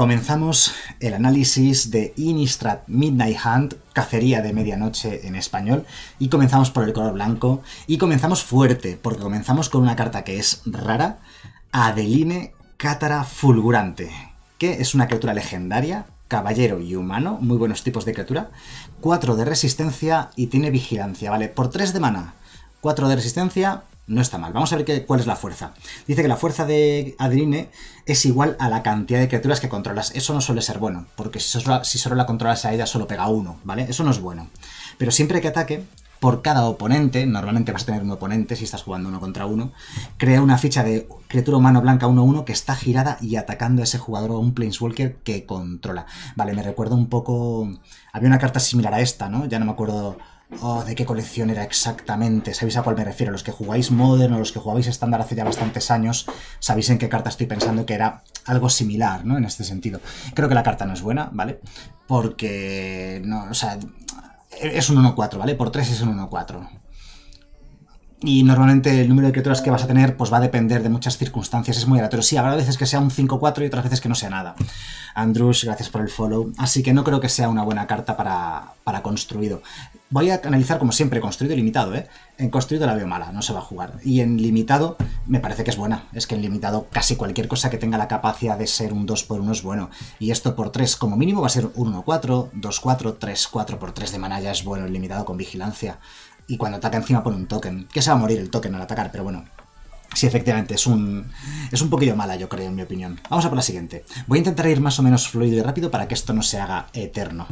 Comenzamos el análisis de Innistrad Midnight Hunt, Cacería de Medianoche en español, y comenzamos por el color blanco, y comenzamos fuerte, porque comenzamos con una carta que es rara, Adeline Cátara Fulgurante, que es una criatura legendaria, caballero y humano, muy buenos tipos de criatura, 4 de resistencia y tiene vigilancia, ¿vale? Por 3 de mana, 4 de resistencia, no está mal. Vamos a ver qué, cuál es la fuerza. Dice que la fuerza de Adrine es igual a la cantidad de criaturas que controlas. Eso no suele ser bueno, porque si solo, la controlas a ella solo pega uno, ¿vale? Eso no es bueno. Pero siempre que ataque, por cada oponente, normalmente vas a tener un oponente si estás jugando uno contra uno, crea una ficha de criatura humano blanca 1-1 que está girada y atacando a ese jugador o un Planeswalker que controla. Vale, me recuerdo un poco... Había una carta similar a esta, ¿no? Ya no me acuerdo Oh, ¿de qué colección era exactamente? Sabéis a cuál me refiero. Los que jugáis Modern o los que jugáis estándar hace ya bastantes años, sabéis en qué carta estoy pensando que era algo similar, ¿no? En este sentido. Creo que la carta no es buena, ¿vale? Porque, no, o sea, es un 1-4, ¿vale? Por 3 es un 1-4 y normalmente el número de criaturas que vas a tener pues va a depender de muchas circunstancias, es muy aleatorio. Sí, habrá veces que sea un 5-4 y otras veces que no sea nada. Andrus, gracias por el follow. Así que no creo que sea una buena carta para, para construido. Voy a analizar como siempre, construido y limitado, ¿eh? En construido la veo mala, no se va a jugar. Y en limitado me parece que es buena. Es que en limitado casi cualquier cosa que tenga la capacidad de ser un 2x1 es bueno. Y esto por 3 como mínimo va a ser 1-4, 2-4, 3-4 por 3 de ya es bueno en limitado con vigilancia y cuando ataca encima pone un token, que se va a morir el token al atacar, pero bueno. Sí, efectivamente, es un, es un poquillo mala, yo creo, en mi opinión. Vamos a por la siguiente. Voy a intentar ir más o menos fluido y rápido para que esto no se haga eterno.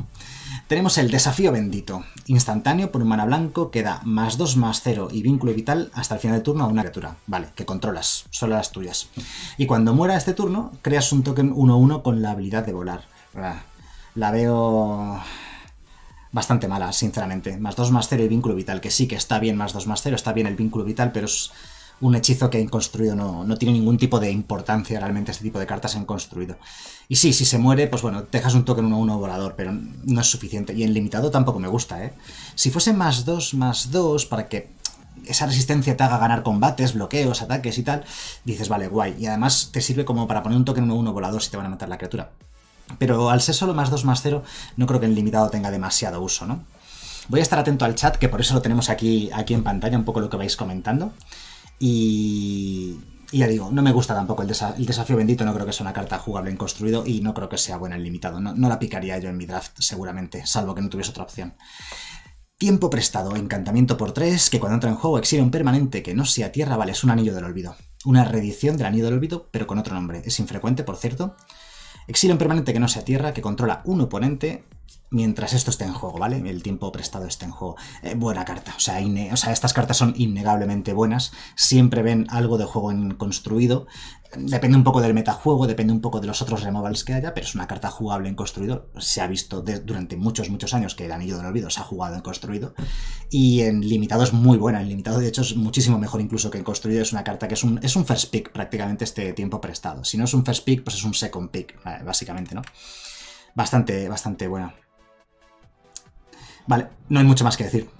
Tenemos el desafío bendito. Instantáneo por un mana blanco que da más 2 más 0 y vínculo vital hasta el final del turno a una criatura. Vale, que controlas, solo las tuyas. Y cuando muera este turno, creas un token 1-1 con la habilidad de volar. La veo bastante mala, sinceramente. Más 2, más 0 y vínculo vital, que sí que está bien más 2, más 0, está bien el vínculo vital, pero es un hechizo que he construido no, no, tiene ningún tipo de importancia realmente este tipo de cartas en construido. Y sí, si se muere, pues bueno, dejas un token 1-1 volador, pero no es suficiente. Y en limitado tampoco me gusta, ¿eh? Si fuese más 2, más 2, para que esa resistencia te haga ganar combates, bloqueos, ataques y tal, dices, vale, guay. Y además te sirve como para poner un token 1-1 volador si te van a matar la criatura. Pero al ser solo más 2 más 0, no creo que el limitado tenga demasiado uso, ¿no? Voy a estar atento al chat, que por eso lo tenemos aquí, aquí en pantalla, un poco lo que vais comentando. Y, ya digo, no me gusta tampoco el, desafío bendito, no creo que sea una carta jugable en construido y no creo que sea buena el limitado. No, no la picaría yo en mi draft, seguramente, salvo que no tuviese otra opción. Tiempo prestado, encantamiento por 3, que cuando entra en juego exhibe un permanente que no sea tierra, vale, es un anillo del olvido. Una reedición del anillo del olvido, pero con otro nombre. Es infrecuente, por cierto, Exilio permanente que no sea tierra, que controla un oponente mientras esto esté en juego, ¿vale? El tiempo prestado esté en juego. Eh, buena carta, o sea, o sea, estas cartas son innegablemente buenas, siempre ven algo de juego en construido, depende un poco del metajuego, depende un poco de los otros removals que haya, pero es una carta jugable en construido, se ha visto durante muchos, muchos años que el Anillo del Olvido se ha jugado en construido, y en limitado es muy buena, en limitado de hecho es muchísimo mejor incluso que en construido, es una carta que es un, es un first pick prácticamente este tiempo prestado, si no es un first pick, pues es un second pick, eh, básicamente, ¿no? bastante, bastante buena. Vale, no hay mucho más que decir.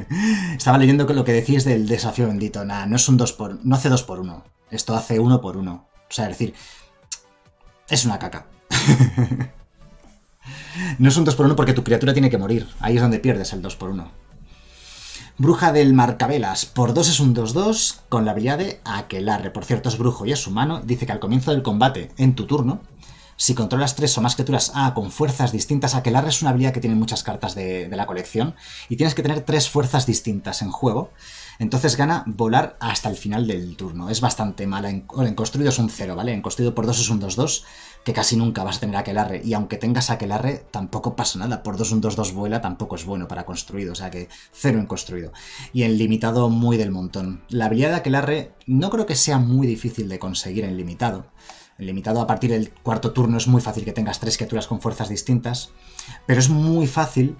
Estaba leyendo lo que decís del desafío bendito. Nada, no es un 2 por no hace 2 por 1. Esto hace 1 por 1. O sea, es decir, es una caca. no es un 2 por 1 porque tu criatura tiene que morir. Ahí es donde pierdes el 2 por 1. Bruja del Marcabelas. Por 2 es un 2-2 con la habilidad de Aquelarre. Por cierto, es brujo y es humano. Dice que al comienzo del combate, en tu turno, si controlas tres o más criaturas A con fuerzas distintas, Aquelarre es una habilidad que tiene muchas cartas de, la colección, y tienes que tener tres fuerzas distintas en juego, entonces gana volar hasta el final del turno. Es bastante mala. En, construido es un 0, ¿vale? En construido por dos es un 2-2, que casi nunca vas a tener aquelarre. Y aunque tengas aquelarre, tampoco pasa nada. Por dos un 2-2 vuela tampoco es bueno para construido. O sea que cero en construido. Y en limitado, muy del montón. La habilidad de aquelarre no creo que sea muy difícil de conseguir en limitado limitado a partir del cuarto turno es muy fácil que tengas tres criaturas con fuerzas distintas, pero es muy fácil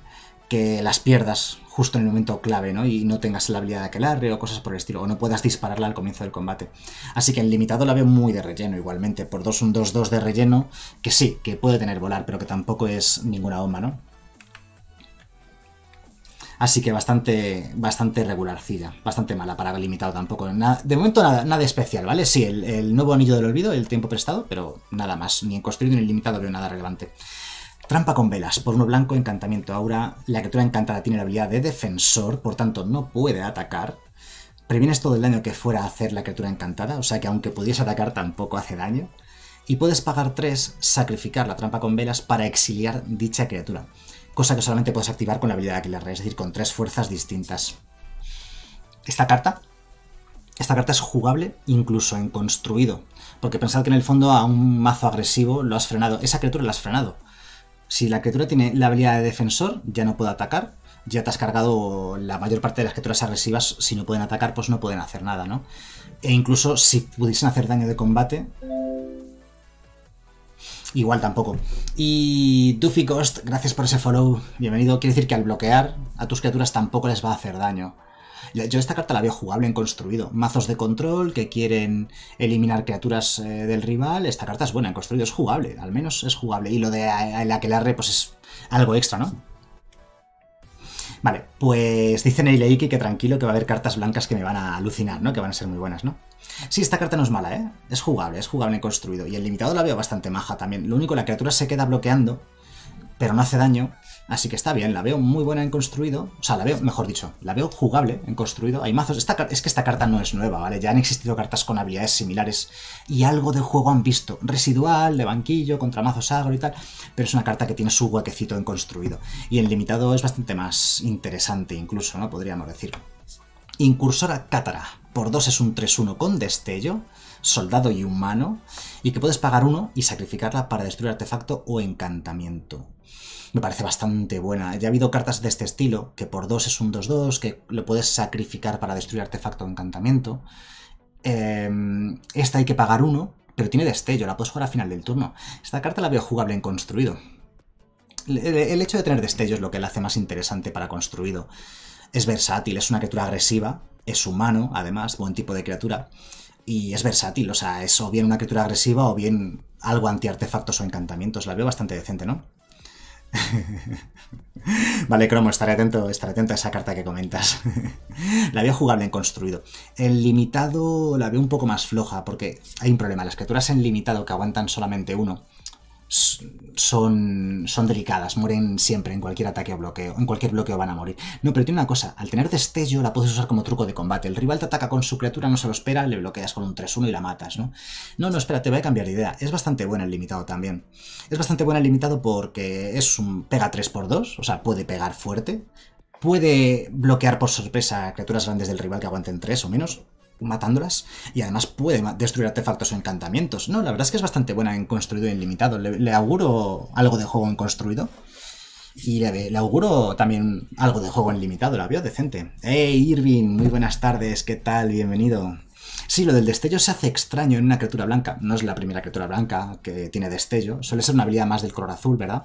que las pierdas justo en el momento clave, ¿no? Y no tengas la habilidad de aquelarre o cosas por el estilo, o no puedas dispararla al comienzo del combate. Así que el limitado la veo muy de relleno igualmente, por dos un 2-2 de relleno, que sí, que puede tener volar, pero que tampoco es ninguna bomba, ¿no? Así que bastante, bastante regularcilla, bastante mala para limitado tampoco. de momento nada, especial, ¿vale? Sí, el, nuevo anillo del olvido, el tiempo prestado, pero nada más. Ni en construido ni en limitado veo nada relevante. Trampa con velas, por uno blanco, encantamiento aura. La criatura encantada tiene la habilidad de defensor, por tanto no puede atacar. Previenes todo el daño que fuera a hacer la criatura encantada, o sea que aunque pudiese atacar tampoco hace daño. Y puedes pagar 3, sacrificar la trampa con velas para exiliar dicha criatura cosa que solamente puedes activar con la habilidad de Aquilarre, es decir, con tres fuerzas distintas. Esta carta, esta carta es jugable incluso en construido, porque pensad que en el fondo a un mazo agresivo lo has frenado, esa criatura la has frenado. Si la criatura tiene la habilidad de defensor, ya no puede atacar, ya te has cargado la mayor parte de las criaturas agresivas, si no pueden atacar, pues no pueden hacer nada, ¿no? E incluso si pudiesen hacer daño de combate, Igual tampoco. Y Duffy Cost, gracias por ese follow. Bienvenido. Quiere decir que al bloquear a tus criaturas tampoco les va a hacer daño. Yo esta carta la veo jugable en construido. Mazos de control que quieren eliminar criaturas eh, del rival. Esta carta es buena en construido, es jugable. Al menos es jugable. Y lo de eh, la que la pues es algo extra, ¿no? Vale, pues dice Neileiki que tranquilo, que va a haber cartas blancas que me van a alucinar, ¿no? Que van a ser muy buenas, ¿no? Sí, esta carta no es mala, ¿eh? Es jugable, es jugable en construido. Y el limitado la veo bastante maja también. Lo único, la criatura se queda bloqueando, pero no hace daño. Así que está bien, la veo muy buena en construido. O sea, la veo, mejor dicho, la veo jugable en construido. Hay mazos. Esta, es que esta carta no es nueva, ¿vale? Ya han existido cartas con habilidades similares y algo de juego han visto. Residual, de banquillo, contra mazos agro y tal. Pero es una carta que tiene su huequecito en construido. Y el limitado es bastante más interesante, incluso, ¿no? Podríamos decir. Incursora Cátara. Por 2 es un 3-1 con destello soldado y humano, y que puedes pagar uno y sacrificarla para destruir artefacto o encantamiento. Me parece bastante buena. Ya ha habido cartas de este estilo, que por dos es un 2-2, que lo puedes sacrificar para destruir artefacto o encantamiento. Em, esta hay que pagar uno, pero tiene destello, la puedes jugar a final del turno. Esta carta la veo jugable en construido. El hecho de tener destello es lo que la hace más interesante para construido. Es versátil, es una criatura agresiva, es humano, además, buen tipo de criatura y es versátil, o sea, es o bien una criatura agresiva o bien algo anti-artefactos o encantamientos. La veo bastante decente, ¿no? vale, Cromo, estaré atento, estaré atento a esa carta que comentas. la veo jugable en construido. En limitado la veo un poco más floja, porque hay un problema. Las criaturas en limitado que aguantan solamente uno son, son delicadas, mueren siempre en cualquier ataque o bloqueo, en cualquier bloqueo van a morir. No, pero tiene una cosa, al tener destello la puedes usar como truco de combate. El rival te ataca con su criatura, no se lo espera, le bloqueas con un 3-1 y la matas, ¿no? No, no, espera, te voy a cambiar de idea. Es bastante buena el limitado también. Es bastante buena el limitado porque es un pega 3x2, o sea, puede pegar fuerte, puede bloquear por sorpresa criaturas grandes del rival que aguanten 3 o menos matándolas y además puede destruir artefactos o encantamientos. No, la verdad es que es bastante buena en construido e ilimitado. Le, auguro algo de juego en construido y le, le auguro también algo de juego en limitado. La veo decente. Hey Irving, muy buenas tardes, ¿qué tal? Bienvenido. Sí, lo del destello se hace extraño en una criatura blanca. No es la primera criatura blanca que tiene destello. Suele ser una habilidad más del color azul, ¿verdad?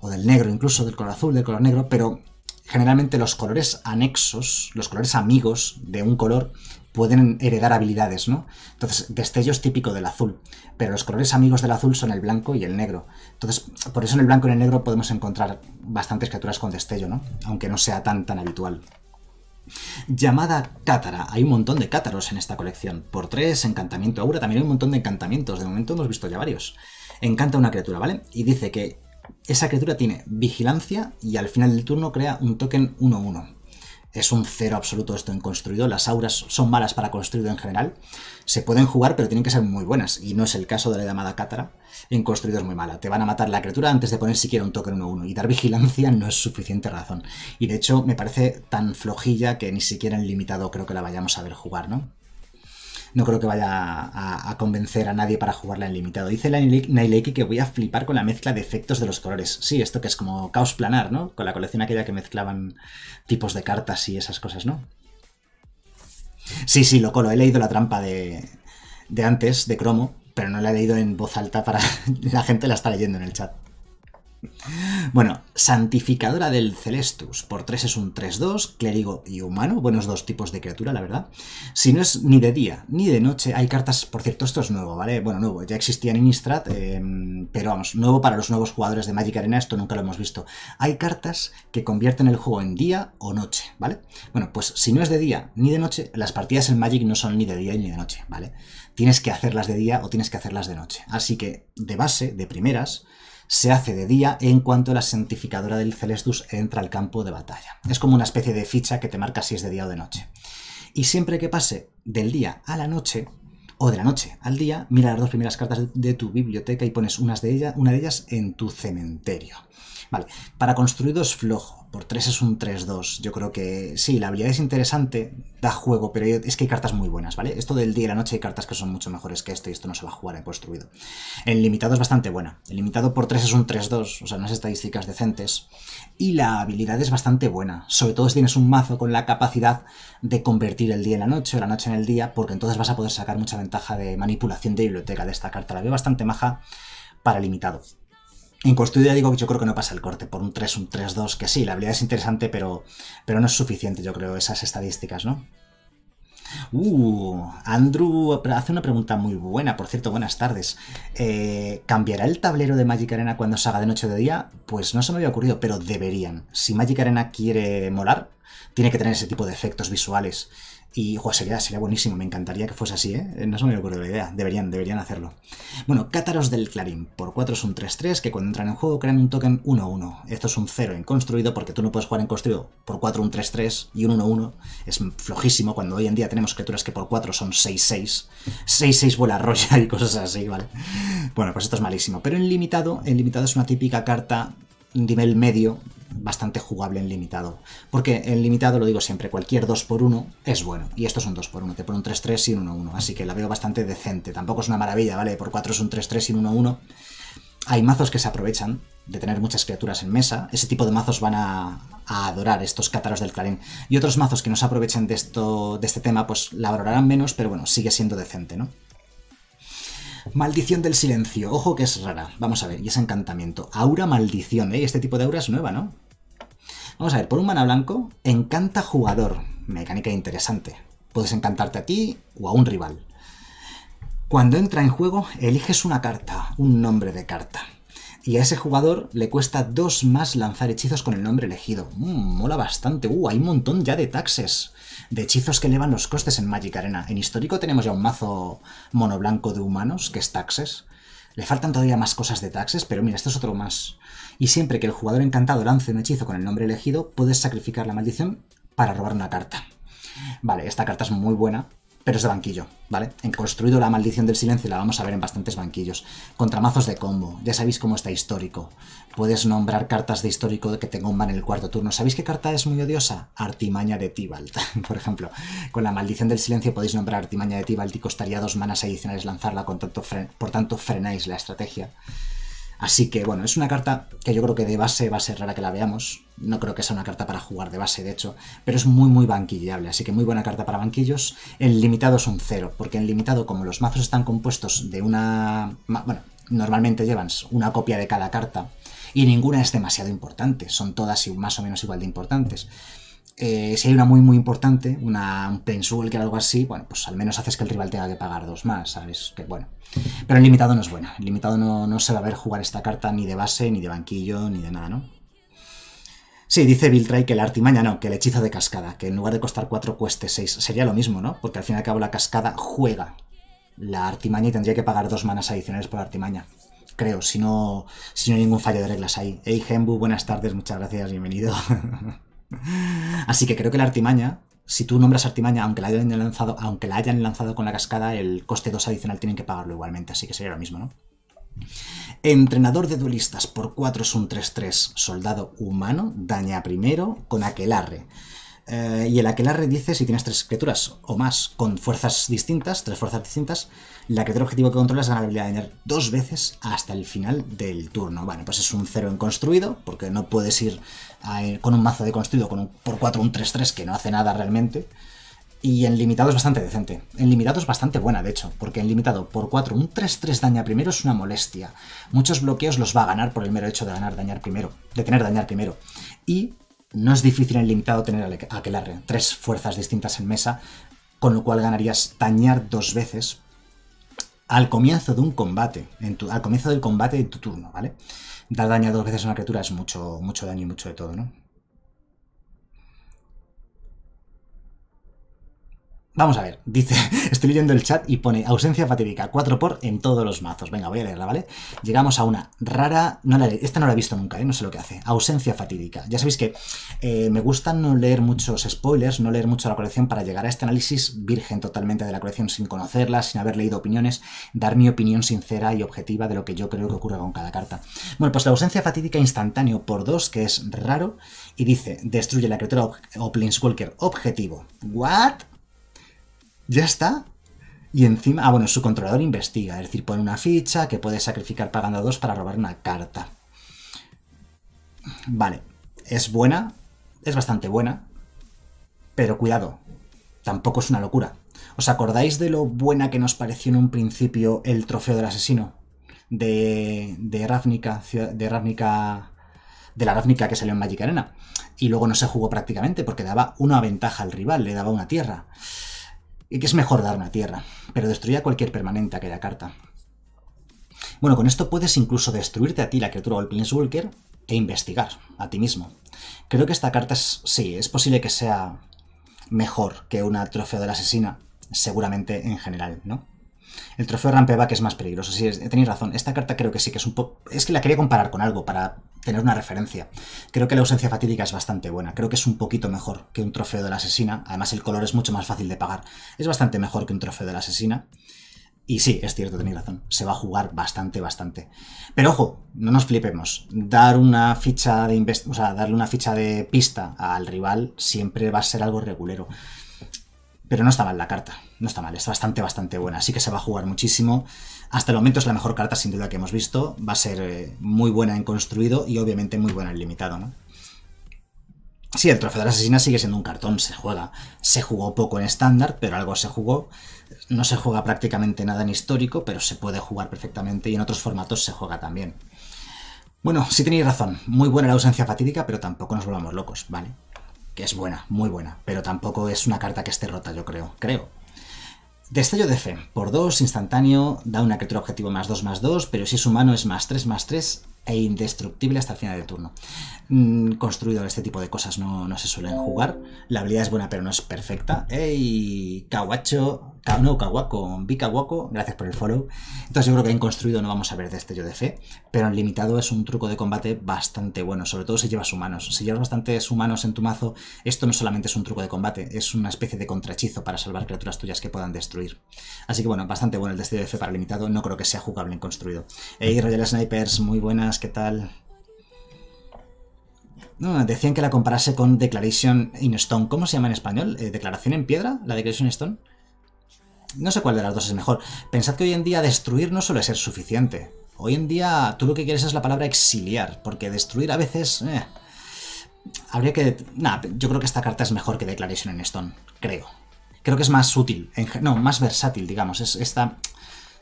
O del negro, incluso del color azul, del color negro, pero generalmente los colores anexos, los colores amigos de un color, pueden heredar habilidades, ¿no? Entonces, destello es típico del azul, pero los colores amigos del azul son el blanco y el negro. Entonces, por eso en el blanco y en el negro podemos encontrar bastantes criaturas con destello, ¿no? Aunque no sea tan, tan habitual. Llamada Cátara. Hay un montón de cátaros en esta colección. Por tres, encantamiento aura. También hay un montón de encantamientos. De momento hemos visto ya varios. Encanta una criatura, ¿vale? Y dice que esa criatura tiene vigilancia y al final del turno crea un token 1-1. Es un cero absoluto esto en construido. Las auras son malas para construido en general. Se pueden jugar, pero tienen que ser muy buenas. Y no es el caso de la llamada cátara. En construido es muy mala. Te van a matar la criatura antes de poner siquiera un token 1-1. Y dar vigilancia no es suficiente razón. Y de hecho, me parece tan flojilla que ni siquiera en limitado creo que la vayamos a ver jugar, ¿no? no creo que vaya a, convencer a nadie para jugarla en limitado. Dice la Naileki que voy a flipar con la mezcla de efectos de los colores. Sí, esto que es como caos planar, ¿no? Con la colección aquella que mezclaban tipos de cartas y esas cosas, ¿no? Sí, sí, lo colo. He leído la trampa de, de antes, de cromo, pero no la he leído en voz alta para... la gente la está leyendo en el chat. Bueno, santificadora del Celestus. Por 3 es un 3-2, clérigo y humano. Buenos dos tipos de criatura, la verdad. Si no es ni de día ni de noche, hay cartas. Por cierto, esto es nuevo, ¿vale? Bueno, nuevo. Ya existía en Innistrad, em, pero vamos, nuevo para los nuevos jugadores de Magic Arena. Esto nunca lo hemos visto. Hay cartas que convierten el juego en día o noche, ¿vale? Bueno, pues si no es de día ni de noche, las partidas en Magic no son ni de día ni de noche, ¿vale? Tienes que hacerlas de día o tienes que hacerlas de noche. Así que, de base, de primeras se hace de día en cuanto la santificadora del Celestus entra al campo de batalla. Es como una especie de ficha que te marca si es de día o de noche. Y siempre que pase del día a la noche, o de la noche al día, mira las dos primeras cartas de tu biblioteca y pones unas de ellas, una de ellas en tu cementerio. Vale, para construido es flojo, por 3 es un 3-2. Yo creo que sí, la habilidad es interesante, da juego, pero es que hay cartas muy buenas, ¿vale? Esto del día y la noche hay cartas que son mucho mejores que esto y esto no se va a jugar en construido. El limitado es bastante buena. El limitado por 3 es un 3-2, o sea, unas estadísticas decentes. Y la habilidad es bastante buena, sobre todo si tienes un mazo con la capacidad de convertir el día en la noche o la noche en el día, porque entonces vas a poder sacar mucha ventaja ventaja de manipulación de biblioteca de esta carta. La veo bastante maja para limitado. En custodia digo que yo creo que no pasa el corte por un 3, un 3-2, que sí, la habilidad es interesante, pero, pero no es suficiente, yo creo, esas estadísticas, ¿no? Uh, Andrew hace una pregunta muy buena, por cierto, buenas tardes. Eh, ¿Cambiará el tablero de Magic Arena cuando salga de noche o de día? Pues no se me había ocurrido, pero deberían. Si Magic Arena quiere molar, tiene que tener ese tipo de efectos visuales y sería, sería, buenísimo, me encantaría que fuese así, ¿eh? No se me ocurrió la idea, deberían, deberían hacerlo. Bueno, Cátaros del Clarín, por 4 es un 3-3, que cuando entran en juego crean un token 1-1. Esto es un 0 en construido, porque tú no puedes jugar en construido por 4 un 3-3 y un 1-1. Es flojísimo cuando hoy en día tenemos criaturas que por 4 son 6-6. 6-6 vuela roya y cosas así, ¿vale? Bueno, pues esto es malísimo. Pero en limitado, en limitado es una típica carta nivel medio bastante jugable en limitado. Porque en limitado, lo digo siempre, cualquier 2x1 es bueno. Y esto es un 2x1, te pone un 3-3 y un 1-1. Así que la veo bastante decente. Tampoco es una maravilla, ¿vale? Por 4 es un 3-3 y un 1-1. Hay mazos que se aprovechan de tener muchas criaturas en mesa. Ese tipo de mazos van a, adorar estos cátaros del clarín. Y otros mazos que no se aprovechen de, esto, de este tema, pues la valorarán menos, pero bueno, sigue siendo decente, ¿no? Maldición del silencio. Ojo que es rara. Vamos a ver, y es encantamiento. Aura maldición, ¿eh? Este tipo de aura es nueva, ¿no? Vamos a ver, por un mana blanco, encanta jugador. Mecánica interesante. Puedes encantarte a ti o a un rival. Cuando entra en juego, eliges una carta, un nombre de carta. Y a ese jugador le cuesta dos más lanzar hechizos con el nombre elegido. Mm, mola bastante. Uh, hay un montón ya de taxes de hechizos que elevan los costes en Magic Arena. En histórico tenemos ya un mazo mono blanco de humanos, que es Taxes. Le faltan todavía más cosas de Taxes, pero mira, esto es otro más. Y siempre que el jugador encantado lance un hechizo con el nombre elegido, puedes sacrificar la maldición para robar una carta. Vale, esta carta es muy buena pero es de banquillo, ¿vale? En construido la maldición del silencio la vamos a ver en bastantes banquillos. Contra mazos de combo, ya sabéis cómo está histórico. Puedes nombrar cartas de histórico que un man en el cuarto turno. ¿Sabéis qué carta es muy odiosa? Artimaña de Tibalt, por ejemplo. Con la maldición del silencio podéis nombrar Artimaña de Tibalt y costaría dos manas adicionales lanzarla, con por tanto frenáis la estrategia. Así que bueno, es una carta que yo creo que de base va a ser rara que la veamos. No creo que sea una carta para jugar de base, de hecho, pero es muy muy banquillable, así que muy buena carta para banquillos. El limitado es un cero, porque en limitado como los mazos están compuestos de una... Bueno, normalmente llevan una copia de cada carta y ninguna es demasiado importante, son todas más o menos igual de importantes. Eh, si hay una muy muy importante, una, un pensuel que algo así, bueno, pues al menos haces que el rival tenga que pagar dos más, ¿sabes? Que bueno. Pero el limitado no es buena. El limitado no, no se va a ver jugar esta carta ni de base, ni de banquillo, ni de nada, ¿no? Sí, dice Viltray que la artimaña no, que el hechizo de cascada, que en lugar de costar cuatro cueste 6. Sería lo mismo, ¿no? Porque al fin y al cabo la cascada juega la artimaña y tendría que pagar dos manas adicionales por la artimaña. Creo, si no, si no hay ningún fallo de reglas ahí. Hey, Genbu, buenas tardes, muchas gracias, bienvenido. Así que creo que la artimaña, si tú nombras artimaña, aunque la hayan lanzado, aunque la hayan lanzado con la cascada, el coste 2 adicional tienen que pagarlo igualmente, así que sería lo mismo, ¿no? Entrenador de duelistas por 4 es un 3-3, soldado humano, daña primero con aquelarre. Eh, y el aquelarre dice si tienes tres criaturas o más con fuerzas distintas, tres fuerzas distintas, la criatura objetivo que controlas gana la habilidad de dañar dos veces hasta el final del turno. bueno pues es un cero en construido, porque no puedes ir con un mazo de construido con un, por 4 un 3-3 que no hace nada realmente. Y en limitado es bastante decente. En limitado es bastante buena, de hecho, porque en limitado por 4 un 3-3 daña primero es una molestia. Muchos bloqueos los va a ganar por el mero hecho de ganar dañar primero, de tener dañar primero. Y no es difícil en limitado tener a aquelarre, tres fuerzas distintas en mesa, con lo cual ganarías dañar dos veces al comienzo de un combate, al comienzo del combate de tu turno, ¿vale? Dar daño dos veces a una criatura es mucho, mucho daño y mucho de todo, ¿no? Vamos a ver, dice, estoy leyendo el chat y pone ausencia fatídica, 4 por en todos los mazos. Venga, voy a leerla, ¿vale? Llegamos a una rara, no la, esta no la he visto nunca, ¿eh? no sé lo que hace, ausencia fatídica. Ya sabéis que eh, me gusta no leer muchos spoilers, no leer mucho la colección para llegar a este análisis virgen totalmente de la colección sin conocerla, sin haber leído opiniones, dar mi opinión sincera y objetiva de lo que yo creo que ocurre con cada carta. Bueno, pues la ausencia fatídica instantáneo por 2, que es raro, y dice, destruye la criatura o Planeswalker objetivo. ¿What? Ya está. Y encima, ah, bueno, su controlador investiga, es decir, pone una ficha que puede sacrificar pagando dos para robar una carta. Vale, es buena, es bastante buena, pero cuidado, tampoco es una locura. ¿Os acordáis de lo buena que nos pareció en un principio el trofeo del asesino? De, de Ravnica, de Ravnica, de la Ravnica que salió en Magic Arena. Y luego no se jugó prácticamente porque daba una ventaja al rival, le daba una tierra y que es mejor darme a tierra, pero destruye a cualquier permanente aquella carta. Bueno, con esto puedes incluso destruirte a ti la criatura o el e investigar a ti mismo. Creo que esta carta es, sí, es posible que sea mejor que una trofeo de la asesina, seguramente en general, ¿no? El trofeo Rampeback es más peligroso, sí, tenéis razón. Esta carta creo que sí que es un Es que la quería comparar con algo para tener una referencia. Creo que la ausencia fatídica es bastante buena. Creo que es un poquito mejor que un trofeo de la asesina. Además, el color es mucho más fácil de pagar. Es bastante mejor que un trofeo de la asesina. Y sí, es cierto, tenéis razón. Se va a jugar bastante, bastante. Pero ojo, no nos flipemos. Dar una ficha de darle una ficha de pista al rival siempre va a ser algo regulero. Pero no está mal la carta no está mal, es bastante, bastante buena. Así que se va a jugar muchísimo. Hasta el momento es la mejor carta, sin duda, que hemos visto. Va a ser eh, muy buena en construido y obviamente muy buena en limitado, ¿no? Sí, el trofeo de la asesina sigue siendo un cartón, se juega. Se jugó poco en estándar, pero algo se jugó. No se juega prácticamente nada en histórico, pero se puede jugar perfectamente y en otros formatos se juega también. Bueno, sí tenéis razón, muy buena la ausencia fatídica, pero tampoco nos volvamos locos, ¿vale? Que es buena, muy buena, pero tampoco es una carta que esté rota, yo creo. Creo, Destello de fe. Por 2, instantáneo, da una criatura objetivo más 2 más 2, pero si es humano es más 3 más 3 e indestructible hasta el final del turno. Mm, construido este tipo de cosas no, no se suelen jugar. La habilidad es buena pero no es perfecta. ¡Ey! Caguacho no, Kawako, Bikawako, gracias por el follow. Entonces yo creo que en construido no vamos a ver destello de fe, pero en limitado es un truco de combate bastante bueno, sobre todo si llevas humanos. Si llevas bastantes humanos en tu mazo, esto no solamente es un truco de combate, es una especie de contrachizo para salvar criaturas tuyas que puedan destruir. Así que bueno, bastante bueno el destello de fe para limitado, no creo que sea jugable en construido. Hey, Royal Snipers, muy buenas, ¿qué tal? decían que la comparase con Declaration in Stone. ¿Cómo se llama en español? Eh, ¿Declaración en piedra? ¿La Declaration in Stone? no sé cuál de las dos es mejor. Pensad que hoy en día destruir no suele ser suficiente. Hoy en día tú lo que quieres es la palabra exiliar, porque destruir a veces... Eh, habría que... Nah, yo creo que esta carta es mejor que Declaration in Stone, creo. Creo que es más útil, no, más versátil, digamos. Es, esta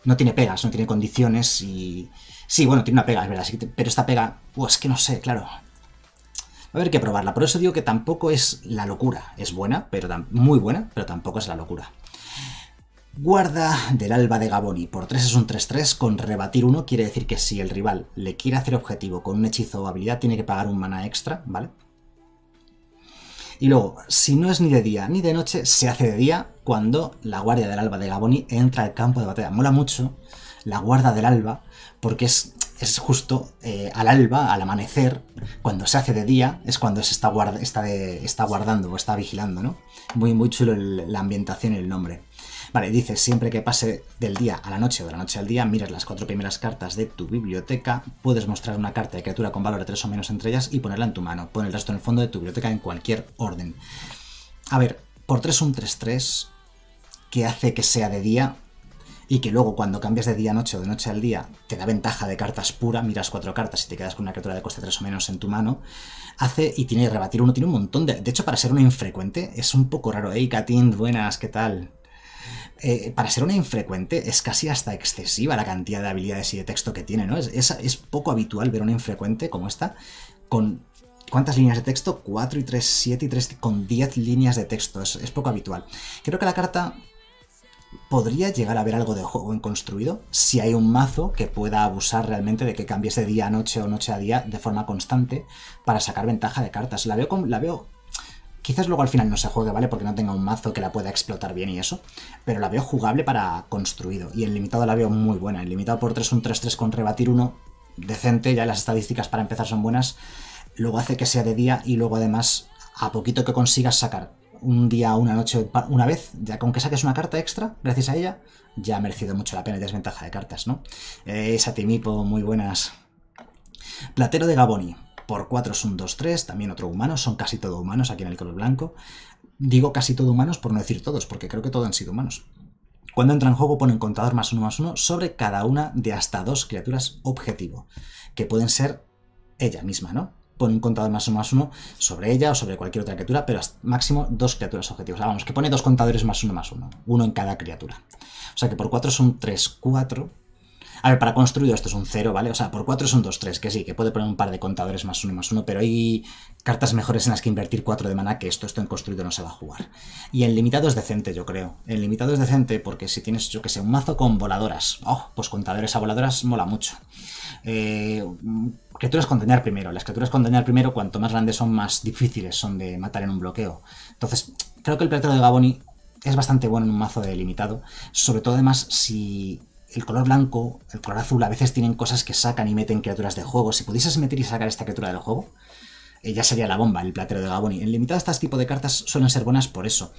no tiene pegas, no tiene condiciones y... Sí, bueno, tiene una pega, es verdad, pero esta pega... Pues que no sé, claro. A ver que probarla. Por eso digo que tampoco es la locura. Es buena, pero muy buena, pero tampoco es la locura. Guarda del Alba de Gaboni por 3 es un 3-3 con rebatir 1 quiere decir que si el rival le quiere hacer objetivo con un hechizo o habilidad tiene que pagar un mana extra, ¿vale? Y luego, si no es ni de día ni de noche, se hace de día cuando la Guardia del Alba de Gaboni entra al campo de batalla. Mola mucho la Guarda del Alba porque es, es justo eh, al alba, al amanecer, cuando se hace de día, es cuando se está, está, está guardando o está vigilando, ¿no? Muy, muy chulo la ambientación y el nombre. Vale, dice, siempre que pase del día a la noche o de la noche al día, miras las cuatro primeras cartas de tu biblioteca, puedes mostrar una carta de criatura con valor de tres o menos entre ellas y ponerla en tu mano. Pon el resto en el fondo de tu biblioteca en cualquier orden. A ver, por 3 un 3-3 que hace que sea de día y que luego cuando cambias de día a noche o de noche al día te da ventaja de cartas pura, miras cuatro cartas y te quedas con una criatura de coste 3 o menos en tu mano, hace y tiene que rebatir uno, tiene un montón de... De hecho, para ser un infrecuente es un poco raro. Hey, Katín, buenas, ¿qué tal? Eh, para ser una infrecuente, es casi hasta excesiva la cantidad de habilidades y de texto que tiene, ¿no? Es, es poco habitual ver una infrecuente como esta con ¿Cuántas líneas de texto? 4 y 3, 7 y 3, con 10 líneas de texto. Es, poco habitual. Creo que la carta podría llegar a ver algo de juego en construido si hay un mazo que pueda abusar realmente de que cambie de día a noche o noche a día de forma constante para sacar ventaja de cartas. La veo, la veo Quizás luego al final no se juegue, ¿vale? Porque no tenga un mazo que la pueda explotar bien y eso. Pero la veo jugable para construido. Y el limitado la veo muy buena. el limitado por 3, un 3-3 con rebatir uno decente. Ya las estadísticas para empezar son buenas. Luego hace que sea de día y luego además a poquito que consigas sacar un día, una noche, una vez, ya con que saques una carta extra, gracias a ella, ya ha merecido mucho la pena y desventaja de cartas, ¿no? Eh, Satimipo, muy buenas. Platero de Gaboni. Por 4 son un 2-3, también otro humano, son casi todo humanos aquí en el color blanco. Digo casi todo humanos por no decir todos, porque creo que todos han sido humanos. Cuando entra en juego ponen contador más uno más uno sobre cada una de hasta dos criaturas objetivo, que pueden ser ella misma, ¿no? Pone un contador más uno más uno sobre ella o sobre cualquier otra criatura, pero máximo dos criaturas objetivo. O ah, vamos, que pone dos contadores más uno más uno, uno en cada criatura. O sea que por cuatro son 3, 4... A ver, para construido esto es un 0, ¿vale? O sea, por 4 son 2, 3, que sí, que puede poner un par de contadores más 1, más 1, pero hay cartas mejores en las que invertir 4 de mana que esto, esto en construido no se va a jugar. Y en limitado es decente, yo creo. En limitado es decente porque si tienes, yo que sé, un mazo con voladoras, oh, pues contadores a voladoras mola mucho. Eh, criaturas con dañar primero. Las criaturas con dañar primero, cuanto más grandes son, más difíciles son de matar en un bloqueo. Entonces, creo que el plato de Gaboni es bastante bueno en un mazo de limitado. Sobre todo, además, si el color blanco, el color azul, a veces tienen cosas que sacan y meten criaturas de juego. Si pudieses meter y sacar esta criatura del juego, ella eh, sería la bomba, el platero de Gaboni. En limitado este tipo de cartas suelen ser buenas por eso,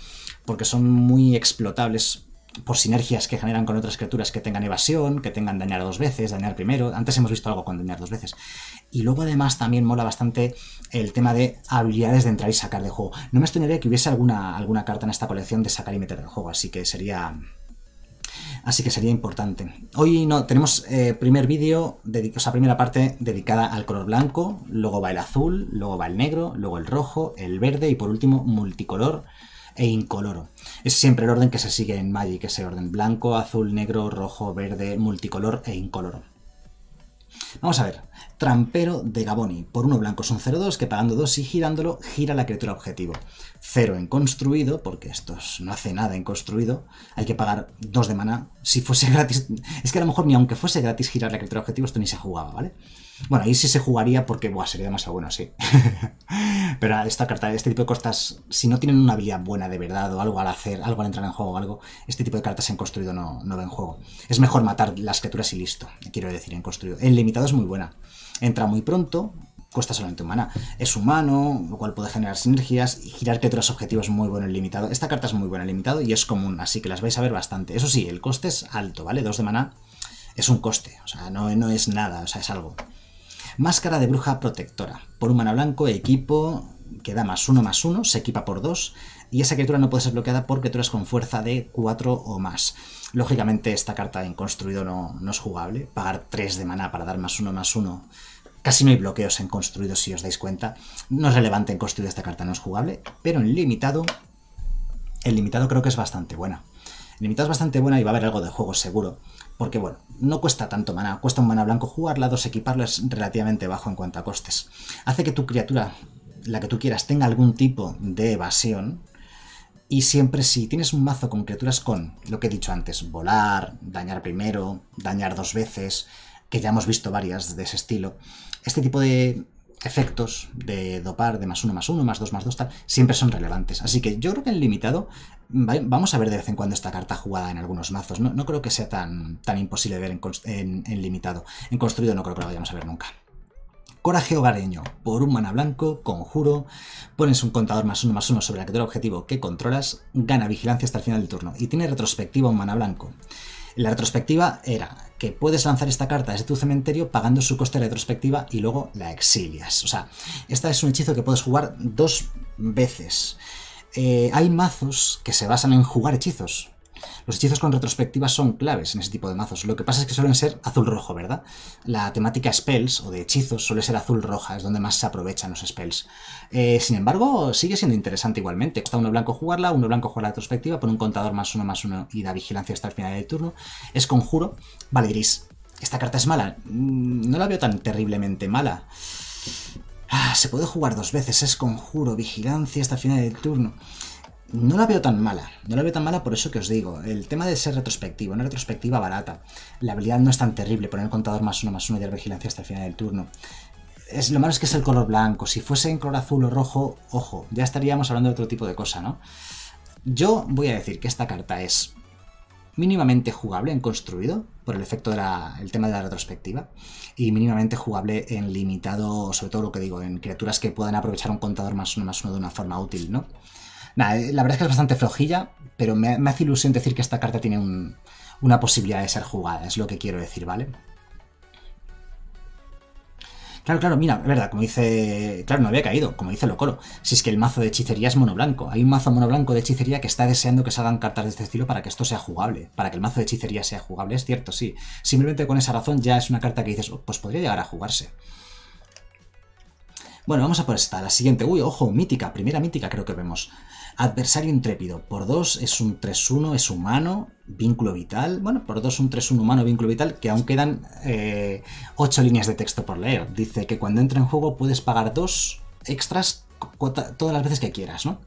porque son muy explotables por sinergias que generan con otras criaturas que tengan evasión, que tengan dañar dos veces, dañar primero. Antes hemos visto algo con dañar dos veces. Y luego además también mola bastante el tema de habilidades de entrar y sacar de juego. No me extrañaría que hubiese alguna, alguna carta en esta colección de sacar y meter del juego, así que sería Así que sería importante. Hoy no, tenemos eh, primer vídeo, o sea, primera parte dedicada al color blanco, luego va el azul, luego va el negro, luego el rojo, el verde y por último multicolor e incoloro. Es siempre el orden que se sigue en Magic, ese orden blanco, azul, negro, rojo, verde, multicolor e incoloro. Vamos a ver, Trampero de Gaboni. Por uno blanco son 0-2, que pagando 2 y girándolo gira la criatura objetivo. 0 en construido, porque esto no hace nada en construido. Hay que pagar 2 de maná. Si fuese gratis... Es que a lo mejor ni aunque fuese gratis girar la criatura objetivo, esto ni se jugaba, ¿vale? Bueno, ahí sí se jugaría porque, buah, sería demasiado bueno, sí. Pero esta carta, este tipo de costas, si no tienen una habilidad buena de verdad o algo al hacer, algo al entrar en juego, algo, este tipo de cartas en construido no, no ven juego. Es mejor matar las criaturas y listo, quiero decir, en construido. En limitado es muy buena. Entra muy pronto, cuesta solamente humana. Es humano, lo cual puede generar sinergias y girar criaturas objetivos muy bueno en limitado. Esta carta es muy buena en limitado y es común, así que las vais a ver bastante. Eso sí, el coste es alto, ¿vale? Dos de maná es un coste, o sea, no, no es nada, o sea, es algo. Máscara de bruja protectora. Por un mana blanco, equipo que da más uno más uno, se equipa por dos, y esa criatura no puede ser bloqueada por criaturas con fuerza de 4 o más. Lógicamente esta carta en construido no, no es jugable. Pagar 3 de maná para dar más uno, más uno, Casi no hay bloqueos en construido si os dais cuenta. No es relevante en construido esta carta no es jugable, pero en limitado, el limitado creo que es bastante buena. en limitado es bastante buena y va a haber algo de juego seguro porque bueno, no cuesta tanto mana, cuesta un mana blanco jugarla, dos equiparla es relativamente bajo en cuanto a costes. Hace que tu criatura, la que tú quieras, tenga algún tipo de evasión, y siempre si tienes un mazo con criaturas con lo que he dicho antes, volar, dañar primero, dañar dos veces, que ya hemos visto varias de ese estilo, este tipo de efectos de dopar de más uno, más uno, más dos, más dos, tal, siempre son relevantes. Así que yo creo que en limitado vamos a ver de vez en cuando esta carta jugada en algunos mazos. No, creo que sea tan, tan imposible de ver en, limitado. En construido no creo que lo vayamos a ver nunca. Coraje hogareño. Por un mana blanco, conjuro, pones un contador más uno más uno sobre el objetivo que controlas, gana vigilancia hasta el final del turno y tiene retrospectiva un mana blanco. La retrospectiva era que puedes lanzar esta carta desde tu cementerio pagando su coste retrospectiva y luego la exilias. O sea, esta es un hechizo que puedes jugar dos veces. Eh, hay mazos que se basan en jugar hechizos. Los hechizos con retrospectivas son claves en ese tipo de mazos. Lo que pasa es que suelen ser azul-rojo, ¿verdad? La temática spells o de hechizos suele ser azul-roja, es donde más se aprovechan los spells. Eh, sin embargo, sigue siendo interesante igualmente. está uno blanco jugarla, uno blanco jugar la retrospectiva, pone un contador más uno más uno y da vigilancia hasta el final del turno. Es conjuro. Vale, gris. ¿Esta carta es mala? Mm, no la veo tan terriblemente mala. Ah, se puede jugar dos veces, es conjuro, vigilancia hasta el final del turno no la veo tan mala, no la veo tan mala por eso que os digo. El tema de ser retrospectivo, una retrospectiva barata. La habilidad no es tan terrible, poner el contador más uno más uno y dar vigilancia hasta el final del turno. Es, lo malo es que es el color blanco. Si fuese en color azul o rojo, ojo, ya estaríamos hablando de otro tipo de cosa, ¿no? Yo voy a decir que esta carta es mínimamente jugable en construido, por el efecto del el tema de la retrospectiva, y mínimamente jugable en limitado, sobre todo lo que digo, en criaturas que puedan aprovechar un contador más uno más uno de una forma útil, ¿no? Nada, eh, la verdad es que es bastante flojilla, pero me, hace ilusión decir que esta carta tiene una posibilidad de ser jugada, es lo que quiero decir, ¿vale? Claro, claro, mira, es verdad, como dice. Claro, no había caído, como dice Locoro, Si es que el mazo de hechicería es monoblanco. Hay un mazo monoblanco de hechicería que está deseando que se hagan cartas de este estilo para que esto sea jugable. Para que el mazo de hechicería sea jugable, es cierto, sí. Simplemente con esa razón ya es una carta que dices, oh, pues podría llegar a jugarse. Bueno, vamos a por esta, la siguiente. Uy, ojo, mítica, primera mítica creo que vemos. Adversario intrépido. Por 2 es un 3-1, es humano, vínculo vital. Bueno, por 2 un 3-1 humano, vínculo vital, que aún quedan 8 eh, líneas de texto por leer. Dice que cuando entra en juego puedes pagar 2 extras todas las veces que quieras, ¿no?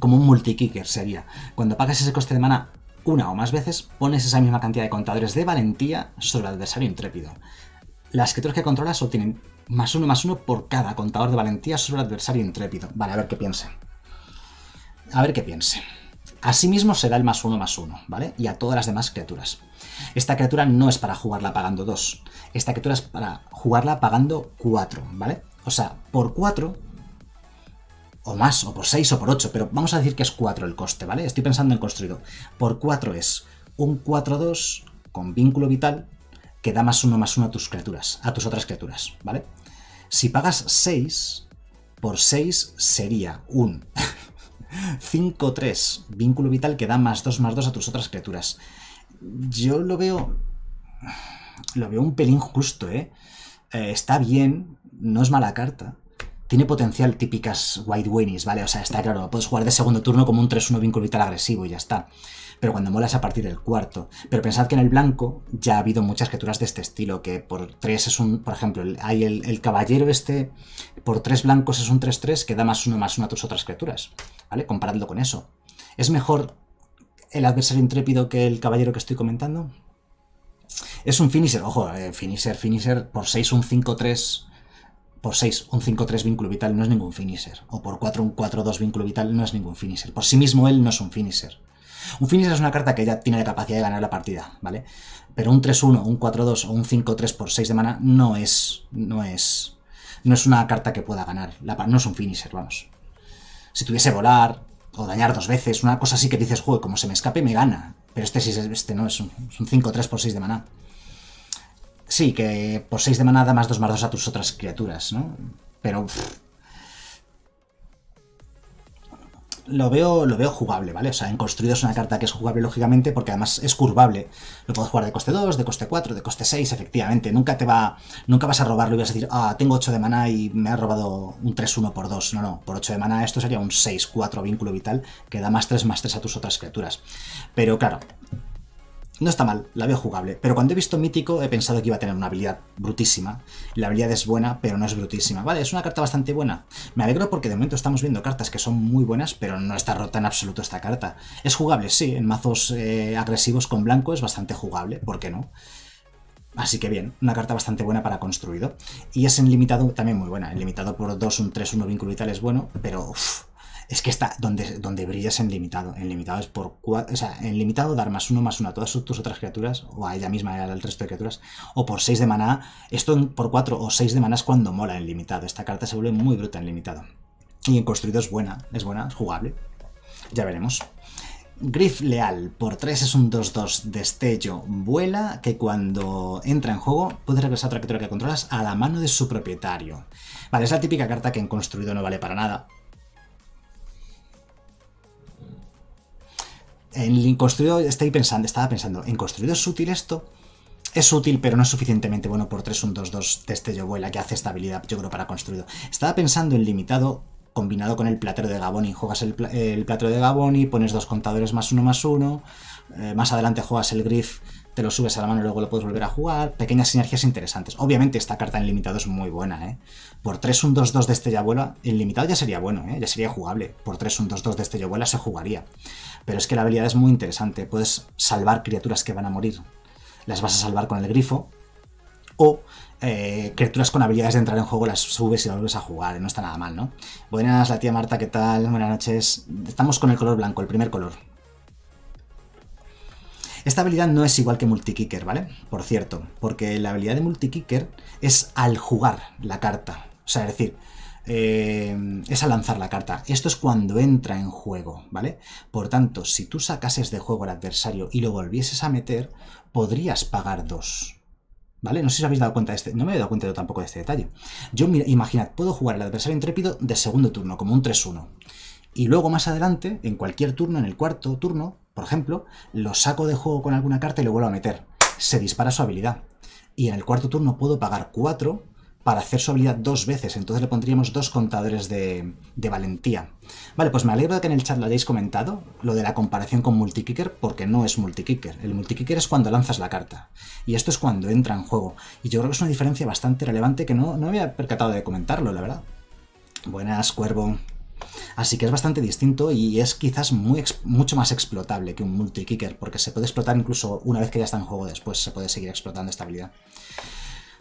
Como un multi-kicker sería. Cuando pagas ese coste de mana una o más veces, pones esa misma cantidad de contadores de valentía sobre el adversario intrépido. Las criaturas que controlas obtienen más uno, más uno por cada contador de valentía sobre el adversario intrépido. Vale, a ver qué piense. A ver qué piense. Asimismo se da el más uno más uno, ¿vale? Y a todas las demás criaturas. Esta criatura no es para jugarla pagando dos. Esta criatura es para jugarla pagando cuatro, ¿vale? O sea, por cuatro... o más, o por seis, o por ocho. pero vamos a decir que es cuatro el coste, ¿vale? Estoy pensando en construido. Por cuatro es un 4-2 con vínculo vital que da más uno más uno a tus criaturas, a tus otras criaturas, ¿vale? Si pagas 6, por 6 sería un 5-3, vínculo vital que da más 2 más 2 a tus otras criaturas. Yo lo veo. Lo veo un pelín justo, ¿eh? eh está bien, no es mala carta. Tiene potencial típicas White Winnies, ¿vale? O sea, está claro, puedes jugar de segundo turno como un 3-1 vínculo vital agresivo y ya está pero cuando mola es a partir del cuarto. Pero pensad que en el blanco ya ha habido muchas criaturas de este estilo, que por 3 es un, por ejemplo, hay el, caballero este, por 3 blancos es un 3-3 que da más uno más 1 a tus otras criaturas, ¿vale? Comparadlo con eso. ¿Es mejor el adversario intrépido que el caballero que estoy comentando? Es un finisher, ojo, eh, finisher, finisher, por 6 un 5-3 por 6 un 5-3 vínculo vital no es ningún finisher, o por 4 un 4-2 vínculo vital no es ningún finisher. Por sí mismo él no es un finisher. Un finisher es una carta que ya tiene la capacidad de ganar la partida, ¿vale? Pero un 3-1, un 4-2 o un 5-3 por 6 de mana no es, no es, no es una carta que pueda ganar. no es un finisher, vamos. Si tuviese volar o dañar dos veces, una cosa así que dices, juego, como se me escape, me gana. Pero este sí, es este no, es un, 5-3 por 6 de mana. Sí, que por 6 de mana da más 2 más 2 a tus otras criaturas, ¿no? Pero lo veo, jugable, ¿vale? O sea, en construido es una carta que es jugable, lógicamente, porque además es curvable. Lo puedes jugar de coste 2, de coste 4, de coste 6, efectivamente. Nunca te va. Nunca vas a robarlo y vas a decir, ah, tengo 8 de mana y me ha robado un 3-1 por 2. No, no, por 8 de mana esto sería un 6-4 vínculo vital que da más 3 más 3 a tus otras criaturas. Pero claro, no está mal, la veo jugable, pero cuando he visto Mítico he pensado que iba a tener una habilidad brutísima. La habilidad es buena, pero no es brutísima. Vale, es una carta bastante buena. Me alegro porque de momento estamos viendo cartas que son muy buenas, pero no está rota en absoluto esta carta. Es jugable, sí, en mazos eh, agresivos con blanco es bastante jugable, ¿por qué no? Así que bien, una carta bastante buena para construido. Y es en limitado también muy buena. En limitado por 2, un 3, 1 vínculo vital es bueno, pero uff, es que está donde, donde brillas en limitado. En limitado es por 4, O sea, en limitado dar más uno más uno a todas tus otras criaturas, o a ella misma, al resto de criaturas, o por 6 de maná. Esto por 4 o 6 de maná es cuando mola en limitado. Esta carta se vuelve muy bruta en limitado. Y en construido es buena, es buena, es jugable. Ya veremos. Griff Leal por 3 es un 2-2 destello vuela que cuando entra en juego puede regresar a otra criatura que controlas a la mano de su propietario. Vale, es la típica carta que en construido no vale para nada, en construido, estoy pensando, estaba pensando, ¿en construido es útil esto? Es útil, pero no es suficientemente bueno por 3, 1, 2, 2 Destello Vuela, que hace estabilidad, yo creo, para construido. Estaba pensando en limitado, combinado con el platero de Gaboni. Juegas el, platero de Gaboni, pones dos contadores más uno más uno. Eh, más adelante juegas el Griff te lo subes a la mano y luego lo puedes volver a jugar. Pequeñas sinergias interesantes. Obviamente esta carta en limitado es muy buena, ¿eh? Por 3 un 2-2 de estrella vuela, en limitado ya sería bueno, ¿eh? Ya sería jugable. Por 3 un 2-2 de estrella vuela se jugaría. Pero es que la habilidad es muy interesante. Puedes salvar criaturas que van a morir. Las vas a salvar con el grifo. O eh, criaturas con habilidades de entrar en juego las subes y las vuelves a jugar, ¿eh? no está nada mal, ¿no? Buenas, la tía Marta, ¿qué tal? Buenas noches. Estamos con el color blanco, el primer color. Esta habilidad no es igual que multikicker, ¿vale? Por cierto, porque la habilidad de multikicker es al jugar la carta. O sea, es decir, eh, es al lanzar la carta. Esto es cuando entra en juego, ¿vale? Por tanto, si tú sacases de juego al adversario y lo volvieses a meter, podrías pagar dos. ¿Vale? No sé si os habéis dado cuenta de este. No me he dado cuenta yo tampoco de este detalle. Yo, mira, imaginad, puedo jugar al adversario intrépido de segundo turno, como un 3-1. Y luego más adelante, en cualquier turno, en el cuarto turno, por ejemplo, lo saco de juego con alguna carta y lo vuelvo a meter. Se dispara su habilidad. Y en el cuarto turno puedo pagar 4 para hacer su habilidad dos veces, entonces le pondríamos dos contadores de, valentía. Vale, pues me alegro de que en el chat lo hayáis comentado, lo de la comparación con multikicker, porque no es multikicker. El multikicker es cuando lanzas la carta, y esto es cuando entra en juego. Y yo creo que es una diferencia bastante relevante que no, no me había percatado de comentarlo, la verdad. Buenas, Cuervo. Así que es bastante distinto y es quizás muy, mucho más explotable que un multi-kicker, porque se puede explotar incluso una vez que ya está en juego después, se puede seguir explotando esta habilidad.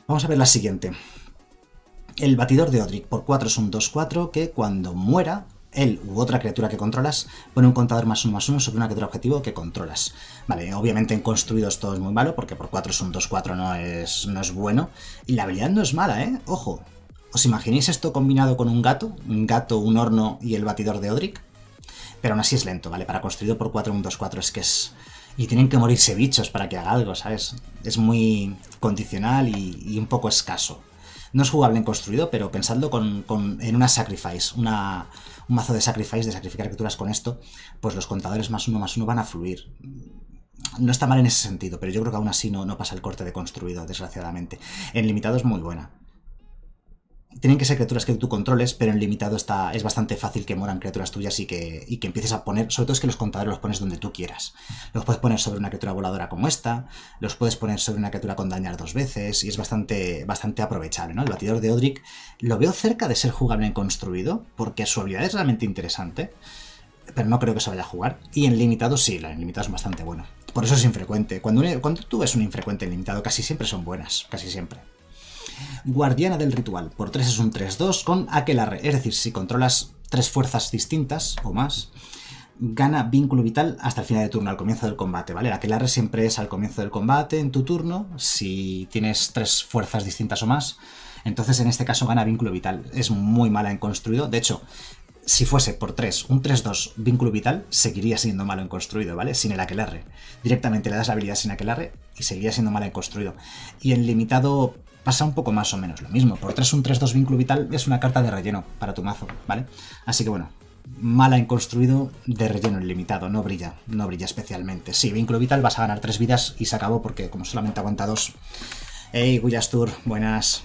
Vamos a ver la siguiente. El batidor de Odric por 4 es un 2-4 que cuando muera, él u otra criatura que controlas pone un contador más 1 más 1 sobre una criatura objetivo que controlas. Vale, obviamente en construidos todo es muy malo porque por 4 es un 2-4 no es, no es bueno. Y la habilidad no es mala, ¿eh? Ojo, ¿Os imagináis esto combinado con un gato? Un gato, un horno y el batidor de Odric. Pero aún así es lento, ¿vale? Para construido por 4 es que es... Y tienen que morirse bichos para que haga algo, ¿sabes? Es muy condicional y, un poco escaso. No es jugable en construido, pero pensando con, en una sacrifice, un mazo de sacrifice, de sacrificar criaturas con esto, pues los contadores más uno más uno van a fluir. No está mal en ese sentido, pero yo creo que aún así no, no pasa el corte de construido, desgraciadamente. En limitado es muy buena tienen que ser criaturas que tú controles, pero en limitado está, es bastante fácil que moran criaturas tuyas y que, y que empieces a poner, sobre todo es que los contadores los pones donde tú quieras. Los puedes poner sobre una criatura voladora como esta, los puedes poner sobre una criatura con dañar dos veces, y es bastante, bastante aprovechable, El batidor de Odric lo veo cerca de ser jugable en construido, porque su habilidad es realmente interesante, pero no creo que se vaya a jugar. Y en limitado sí, en limitado es bastante bueno. Por eso es infrecuente. Cuando, cuando tú ves un infrecuente en limitado, casi siempre son buenas, casi siempre. Guardiana del Ritual, por 3 es un 3-2 con Aquelarre, es decir, si controlas tres fuerzas distintas o más, gana vínculo vital hasta el final de turno, al comienzo del combate, ¿vale? aquelarre siempre es al comienzo del combate, en tu turno, si tienes tres fuerzas distintas o más, entonces en este caso gana vínculo vital. Es muy mala en construido, de hecho, si fuese por 3, un 3-2 vínculo vital, seguiría siendo malo en construido, ¿vale? Sin el aquelarre. Directamente le das la habilidad sin aquelarre y seguiría siendo malo en construido. Y en limitado pasa un poco más o menos lo mismo. Por 3 un 3-2 vínculo vital es una carta de relleno para tu mazo, ¿vale? Así que bueno, mala en construido, de relleno ilimitado, no brilla, no brilla especialmente. Sí, vínculo vital, vas a ganar 3 vidas y se acabó porque como solamente aguanta 2... Hey, Guyastur, buenas.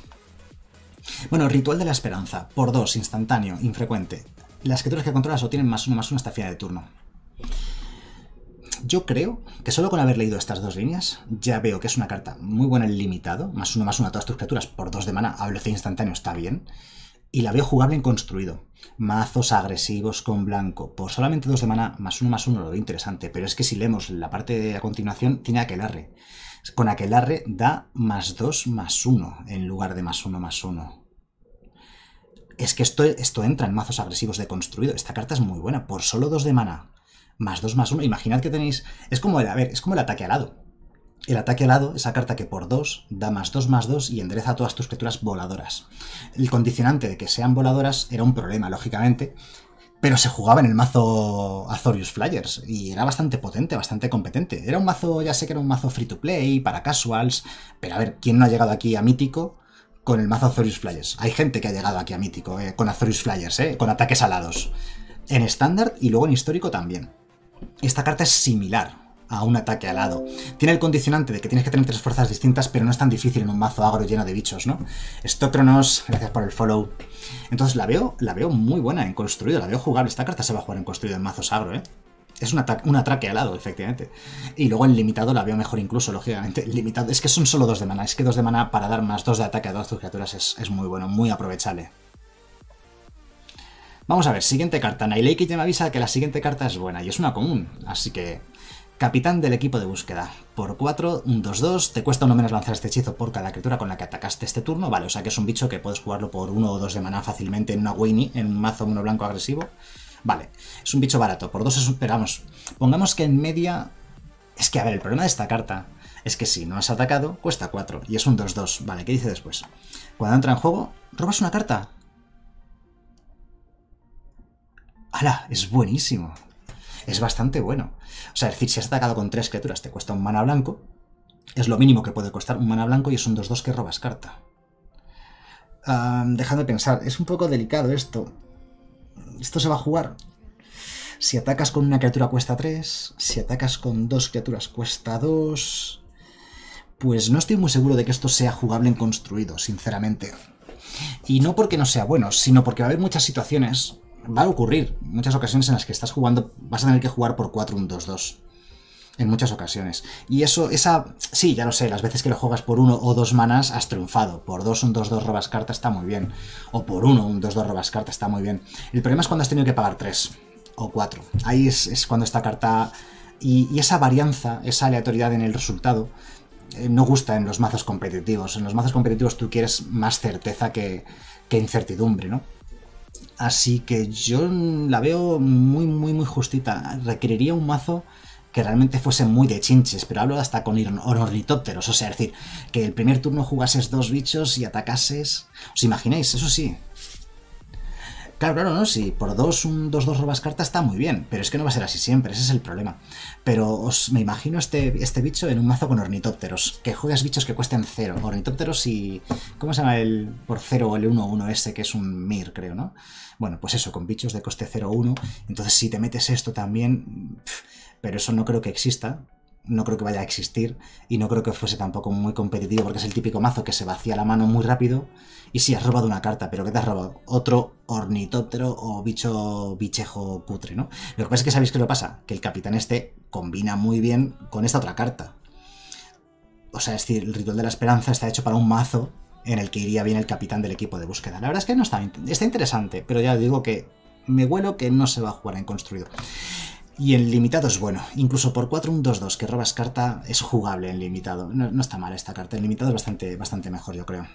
Bueno, Ritual de la Esperanza, por 2, instantáneo, infrecuente. Las criaturas que controlas tienen más uno más uno hasta final de turno yo creo que solo con haber leído estas dos líneas ya veo que es una carta muy buena en limitado, más uno más uno a todas tus criaturas por dos de mana, velocidad instantáneo está bien, y la veo jugable en construido. Mazos agresivos con blanco, por solamente dos de mana, más uno más uno lo veo interesante, pero es que si leemos la parte de a continuación, tiene aquelarre. Con aquelarre da más dos más uno en lugar de más uno más uno es que esto, esto, entra en mazos agresivos de construido. Esta carta es muy buena. Por solo dos de mana, más 2 más 1. Imaginad que tenéis. Es como el, a ver, es como el ataque alado. El ataque alado, esa carta que por 2 da más 2 más 2 y endereza a todas tus criaturas voladoras. El condicionante de que sean voladoras era un problema, lógicamente, pero se jugaba en el mazo Azorius Flyers y era bastante potente, bastante competente. Era un mazo, ya sé que era un mazo free to play, para casuals, pero a ver, ¿quién no ha llegado aquí a Mítico con el mazo Azorius Flyers? Hay gente que ha llegado aquí a Mítico eh, con Azorius Flyers, eh, con ataques alados. En estándar y luego en histórico también. Esta carta es similar a un ataque alado. Tiene el condicionante de que tienes que tener tres fuerzas distintas, pero no es tan difícil en un mazo agro lleno de bichos, ¿no? Estótronos, gracias por el follow. Entonces la veo, la veo muy buena en construido, la veo jugable. Esta carta se va a jugar en construido en mazos agro, ¿eh? Es un, ataque, alado, efectivamente. Y luego en limitado la veo mejor incluso, lógicamente. Limitado, es que son solo dos de mana. Es que dos de mana para dar más dos de ataque a todas tus criaturas es muy bueno, muy aprovechable. Vamos a ver, siguiente carta. Naileiki ya me avisa que la siguiente carta es buena y es una común, así que... Capitán del equipo de búsqueda. Por 4, un 2-2, te cuesta uno menos lanzar este hechizo por cada criatura con la que atacaste este turno. Vale, o sea que es un bicho que puedes jugarlo por uno o dos de maná fácilmente en una Winnie, en un mazo mono blanco agresivo. Vale, es un bicho barato. Por 2 es un... pongamos que en media... Es que, a ver, el problema de esta carta es que si no has atacado, cuesta 4 y es un 2-2. Vale, ¿qué dice después? Cuando entra en juego, robas una carta. ¡Hala! Es buenísimo. Es bastante bueno. O sea, es decir, si has atacado con tres criaturas te cuesta un mana blanco. Es lo mínimo que puede costar un mana blanco y es un 2-2 que robas carta. dejadme pensar, es un poco delicado esto. Esto se va a jugar. Si atacas con una criatura cuesta 3, si atacas con dos criaturas cuesta 2... Pues no estoy muy seguro de que esto sea jugable en construido, sinceramente. Y no porque no sea bueno, sino porque va a haber muchas situaciones va a ocurrir muchas ocasiones en las que estás jugando, vas a tener que jugar por 4-1-2-2. En muchas ocasiones. Y eso, esa. Sí, ya lo sé, las veces que lo juegas por 1 o 2 manas has triunfado. Por 2 1 2-2 robas carta está muy bien. O por 1 1 2-2 robas carta está muy bien. El problema es cuando has tenido que pagar 3 o 4, Ahí es, cuando esta carta. Y, esa varianza, esa aleatoriedad en el resultado, eh, no gusta en los mazos competitivos. En los mazos competitivos tú quieres más certeza que incertidumbre, ¿no? Así que yo la veo muy, muy, muy justita. Requeriría un mazo que realmente fuese muy de chinches, pero hablo hasta con ornitópteros, o sea, decir, que el primer turno jugases dos bichos y atacases... ¿Os imagináis? Eso sí, Claro, claro, no, si por dos, un 2-2 robas cartas está muy bien, pero es que no va a ser así siempre, ese es el problema. Pero os, me imagino este, este bicho en un mazo con ornitópteros, que juegas bichos que cuesten cero, ornitópteros y... ¿Cómo se llama el por 0 o el 1-1 s que es un mir, creo, no? Bueno, pues eso, con bichos de coste 0-1, entonces si te metes esto también... pero eso no creo que exista, no creo que vaya a existir y no creo que fuese tampoco muy competitivo porque es el típico mazo que se vacía la mano muy rápido y si has robado una carta, pero que te has robado? Otro ornitóptero o bicho bichejo putre, ¿no? Lo que pasa es que sabéis que lo pasa, que el capitán este combina muy bien con esta otra carta. O sea, es decir, el ritual de la esperanza está hecho para un mazo en el que iría bien el capitán del equipo de búsqueda. La verdad es que no está, está interesante, pero ya digo que me huelo que no se va a jugar en construido. Y el limitado es bueno. Incluso por 4 un 2-2 que robas carta es jugable en limitado. No, está mal esta carta. En limitado es bastante, bastante mejor, yo creo.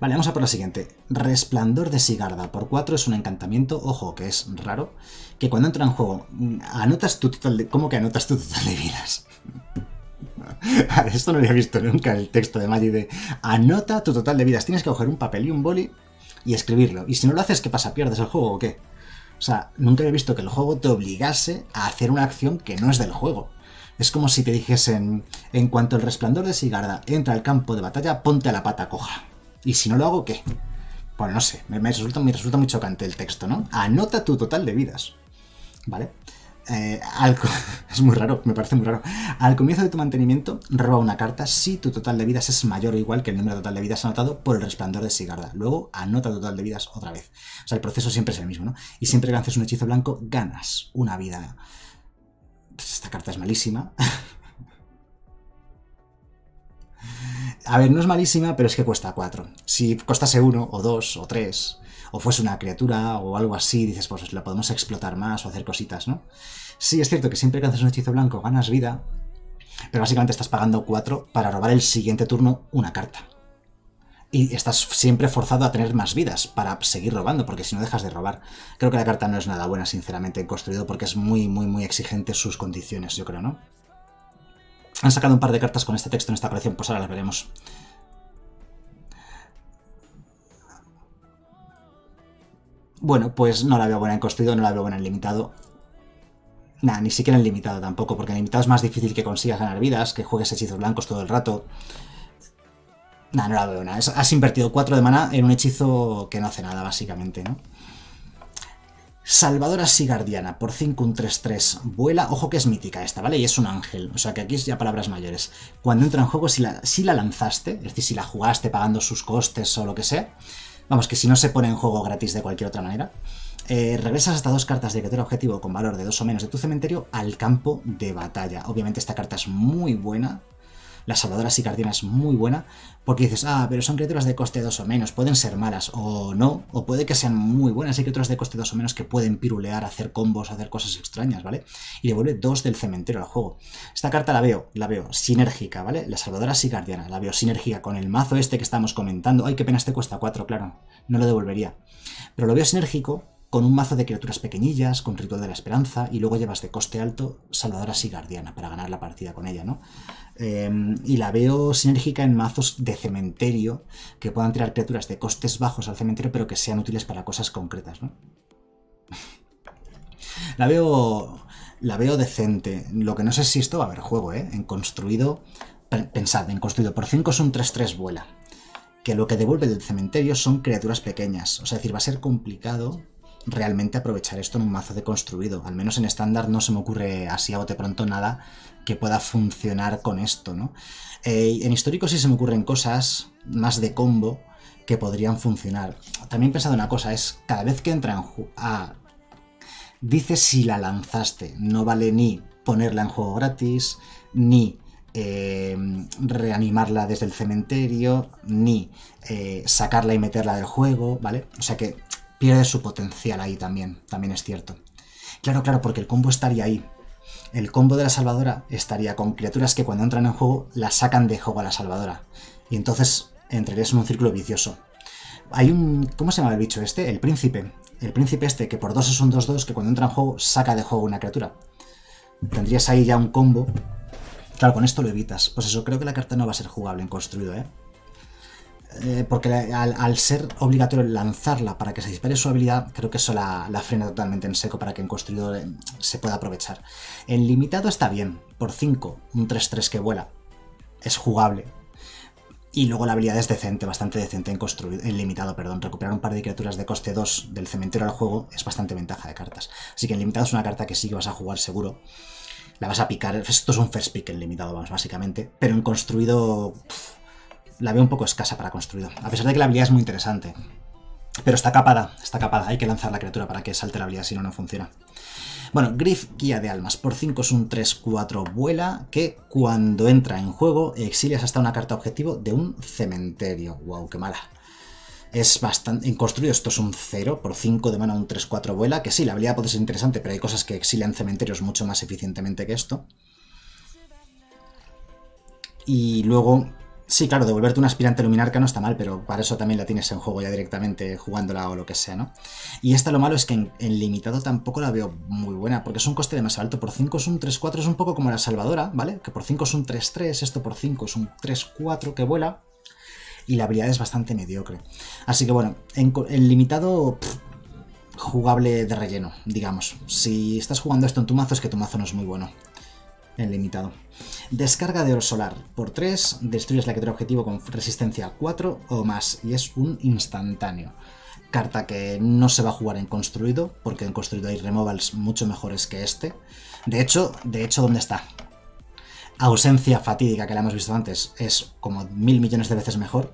Vale, vamos a por la siguiente. Resplandor de Sigarda. Por 4 es un encantamiento, ojo, que es raro, que cuando entra en juego mm, anotas tu total de... ¿Cómo que anotas tu total de vidas? esto no lo había visto nunca el texto de Magic de anota tu total de vidas. Tienes que coger un papel y un boli y escribirlo. Y si no lo haces, ¿qué pasa? ¿Pierdes el juego o qué? O sea, nunca he visto que el juego te obligase a hacer una acción que no es del juego. Es como si te dijesen, en cuanto el resplandor de Sigarda entra al campo de batalla, ponte a la pata coja. Y si no lo hago, ¿qué? Pues no sé, me, resulta, me resulta muy chocante el texto, ¿no? Anota tu total de vidas. ¿Vale? Eh, es muy raro, me parece muy raro. Al comienzo de tu mantenimiento, roba una carta si tu total de vidas es mayor o igual que el número total de vidas anotado por el resplandor de Sigarda. Luego, anota total de vidas otra vez. O sea, el proceso siempre es el mismo, ¿no? Y siempre que lances un hechizo blanco, ganas una vida. Pues esta carta es malísima. A ver, no es malísima, pero es que cuesta 4. Si costase 1 o 2 o 3, o fuese una criatura o algo así, dices, pues la podemos explotar más o hacer cositas, ¿no? Sí, es cierto que siempre que haces un hechizo blanco ganas vida, pero básicamente estás pagando 4 para robar el siguiente turno una carta. Y estás siempre forzado a tener más vidas para seguir robando, porque si no dejas de robar. Creo que la carta no es nada buena, sinceramente, en construido, porque es muy, muy, muy exigente sus condiciones, yo creo, ¿no? Han sacado un par de cartas con este texto en esta colección, pues ahora las veremos. Bueno, pues no la veo buena en construido, no la veo buena en limitado. Nah, ni siquiera en limitado tampoco, porque en limitado es más difícil que consigas ganar vidas, que juegues hechizos blancos todo el rato. Nah, no la veo nada. Has invertido 4 de mana en un hechizo que no hace nada, básicamente, ¿no? Salvadora Sigardiana, por 5 un 3-3. Vuela, ojo que es mítica esta, ¿vale? Y es un ángel, o sea que aquí es ya palabras mayores. Cuando entra en juego, si la, si la lanzaste, es decir, si la jugaste pagando sus costes o lo que sea, vamos, que si no se pone en juego gratis de cualquier otra manera, eh, regresas hasta dos cartas de criatura objetivo con valor de dos o menos de tu cementerio al campo de batalla. Obviamente esta carta es muy buena, la salvadora sicardiana es muy buena, porque dices, ah, pero son criaturas de coste 2 o menos, pueden ser malas o no, o puede que sean muy buenas, hay criaturas de coste 2 o menos que pueden pirulear, hacer combos, hacer cosas extrañas, ¿vale? Y devuelve 2 del cementerio al juego. Esta carta la veo, la veo sinérgica, ¿vale? La salvadora sicardiana, la veo sinérgica con el mazo este que estamos comentando. Ay, qué pena, este cuesta 4, claro, no lo devolvería. Pero lo veo sinérgico con un mazo de criaturas pequeñillas, con Ritual de la Esperanza, y luego llevas de coste alto Salvadora guardiana para ganar la partida con ella, ¿no? Em, y la veo sinérgica en mazos de cementerio, que puedan tirar criaturas de costes bajos al cementerio, pero que sean útiles para cosas concretas, ¿no? la veo... La veo decente. Lo que no sé si esto va a haber juego, ¿eh? En construido... Pensad, en construido por 5 son 3-3 vuela. Que lo que devuelve del cementerio son criaturas pequeñas. O sea, es decir, va a ser complicado realmente aprovechar esto en un mazo de construido. Al menos en estándar no se me ocurre así a bote pronto nada que pueda funcionar con esto, ¿no? Eh, en histórico sí se me ocurren cosas más de combo que podrían funcionar. También he pensado una cosa, es cada vez que entra en ah, dice si la lanzaste, no vale ni ponerla en juego gratis, ni em, reanimarla desde el cementerio, ni eh, sacarla y meterla del juego, ¿vale? O sea que pierde su potencial ahí también, también es cierto. Claro, claro, porque el combo estaría ahí. El combo de la salvadora estaría con criaturas que cuando entran en juego la sacan de juego a la salvadora. Y entonces entrarías en un círculo vicioso. Hay un... ¿Cómo se llama el bicho este? El príncipe. El príncipe este, que por dos es un 2-2, que cuando entra en juego saca de juego una criatura. Tendrías ahí ya un combo. Claro, con esto lo evitas. Pues eso, creo que la carta no va a ser jugable en construido, ¿eh? Eh, porque al, ser obligatorio lanzarla para que se dispare su habilidad, creo que eso la, frena totalmente en seco para que en construido eh, se pueda aprovechar. En limitado está bien, por 5, un 3-3 que vuela. Es jugable, y luego la habilidad es decente, bastante decente en, construido en limitado, perdón. Recuperar un par de criaturas de coste 2 del cementerio al juego es bastante ventaja de cartas. Así que en limitado es una carta que sí que vas a jugar seguro. La vas a picar. Esto es un first pick en limitado, vamos, básicamente. Pero en construido la veo un poco escasa para construido, a pesar de que la habilidad es muy interesante. Pero está capada, está capada, hay que lanzar la criatura para que salte la habilidad, si no, no funciona. Bueno, Griff, guía de almas, por 5 es un 3-4 vuela que cuando entra en juego exilias hasta una carta objetivo de un cementerio. Wow, qué mala. Es bastante... En construido esto es un 0, por 5 de mano un 3-4 vuela, que sí, la habilidad puede ser interesante, pero hay cosas que exilian cementerios mucho más eficientemente que esto. Y luego Sí, claro, devolverte un aspirante luminarca no está mal, pero para eso también la tienes en juego ya directamente jugándola o lo que sea, ¿no? Y esta lo malo es que en, limitado tampoco la veo muy buena, porque es un coste demasiado alto. Por 5 es un 3-4, es un poco como la salvadora, ¿vale? Que por 5 es un 3-3, esto por 5 es un 3-4 que vuela. Y la habilidad es bastante mediocre. Así que bueno, en, limitado... jugable de relleno, digamos. Si estás jugando esto en tu mazo es que tu mazo no es muy bueno. En limitado. Descarga de oro solar por 3, destruyes la que objetivo con resistencia 4 o más, y es un instantáneo. Carta que no se va a jugar en construido, porque en construido hay removals mucho mejores que este. De hecho, de hecho, ¿dónde está? Ausencia fatídica, que la hemos visto antes, es como mil millones de veces mejor.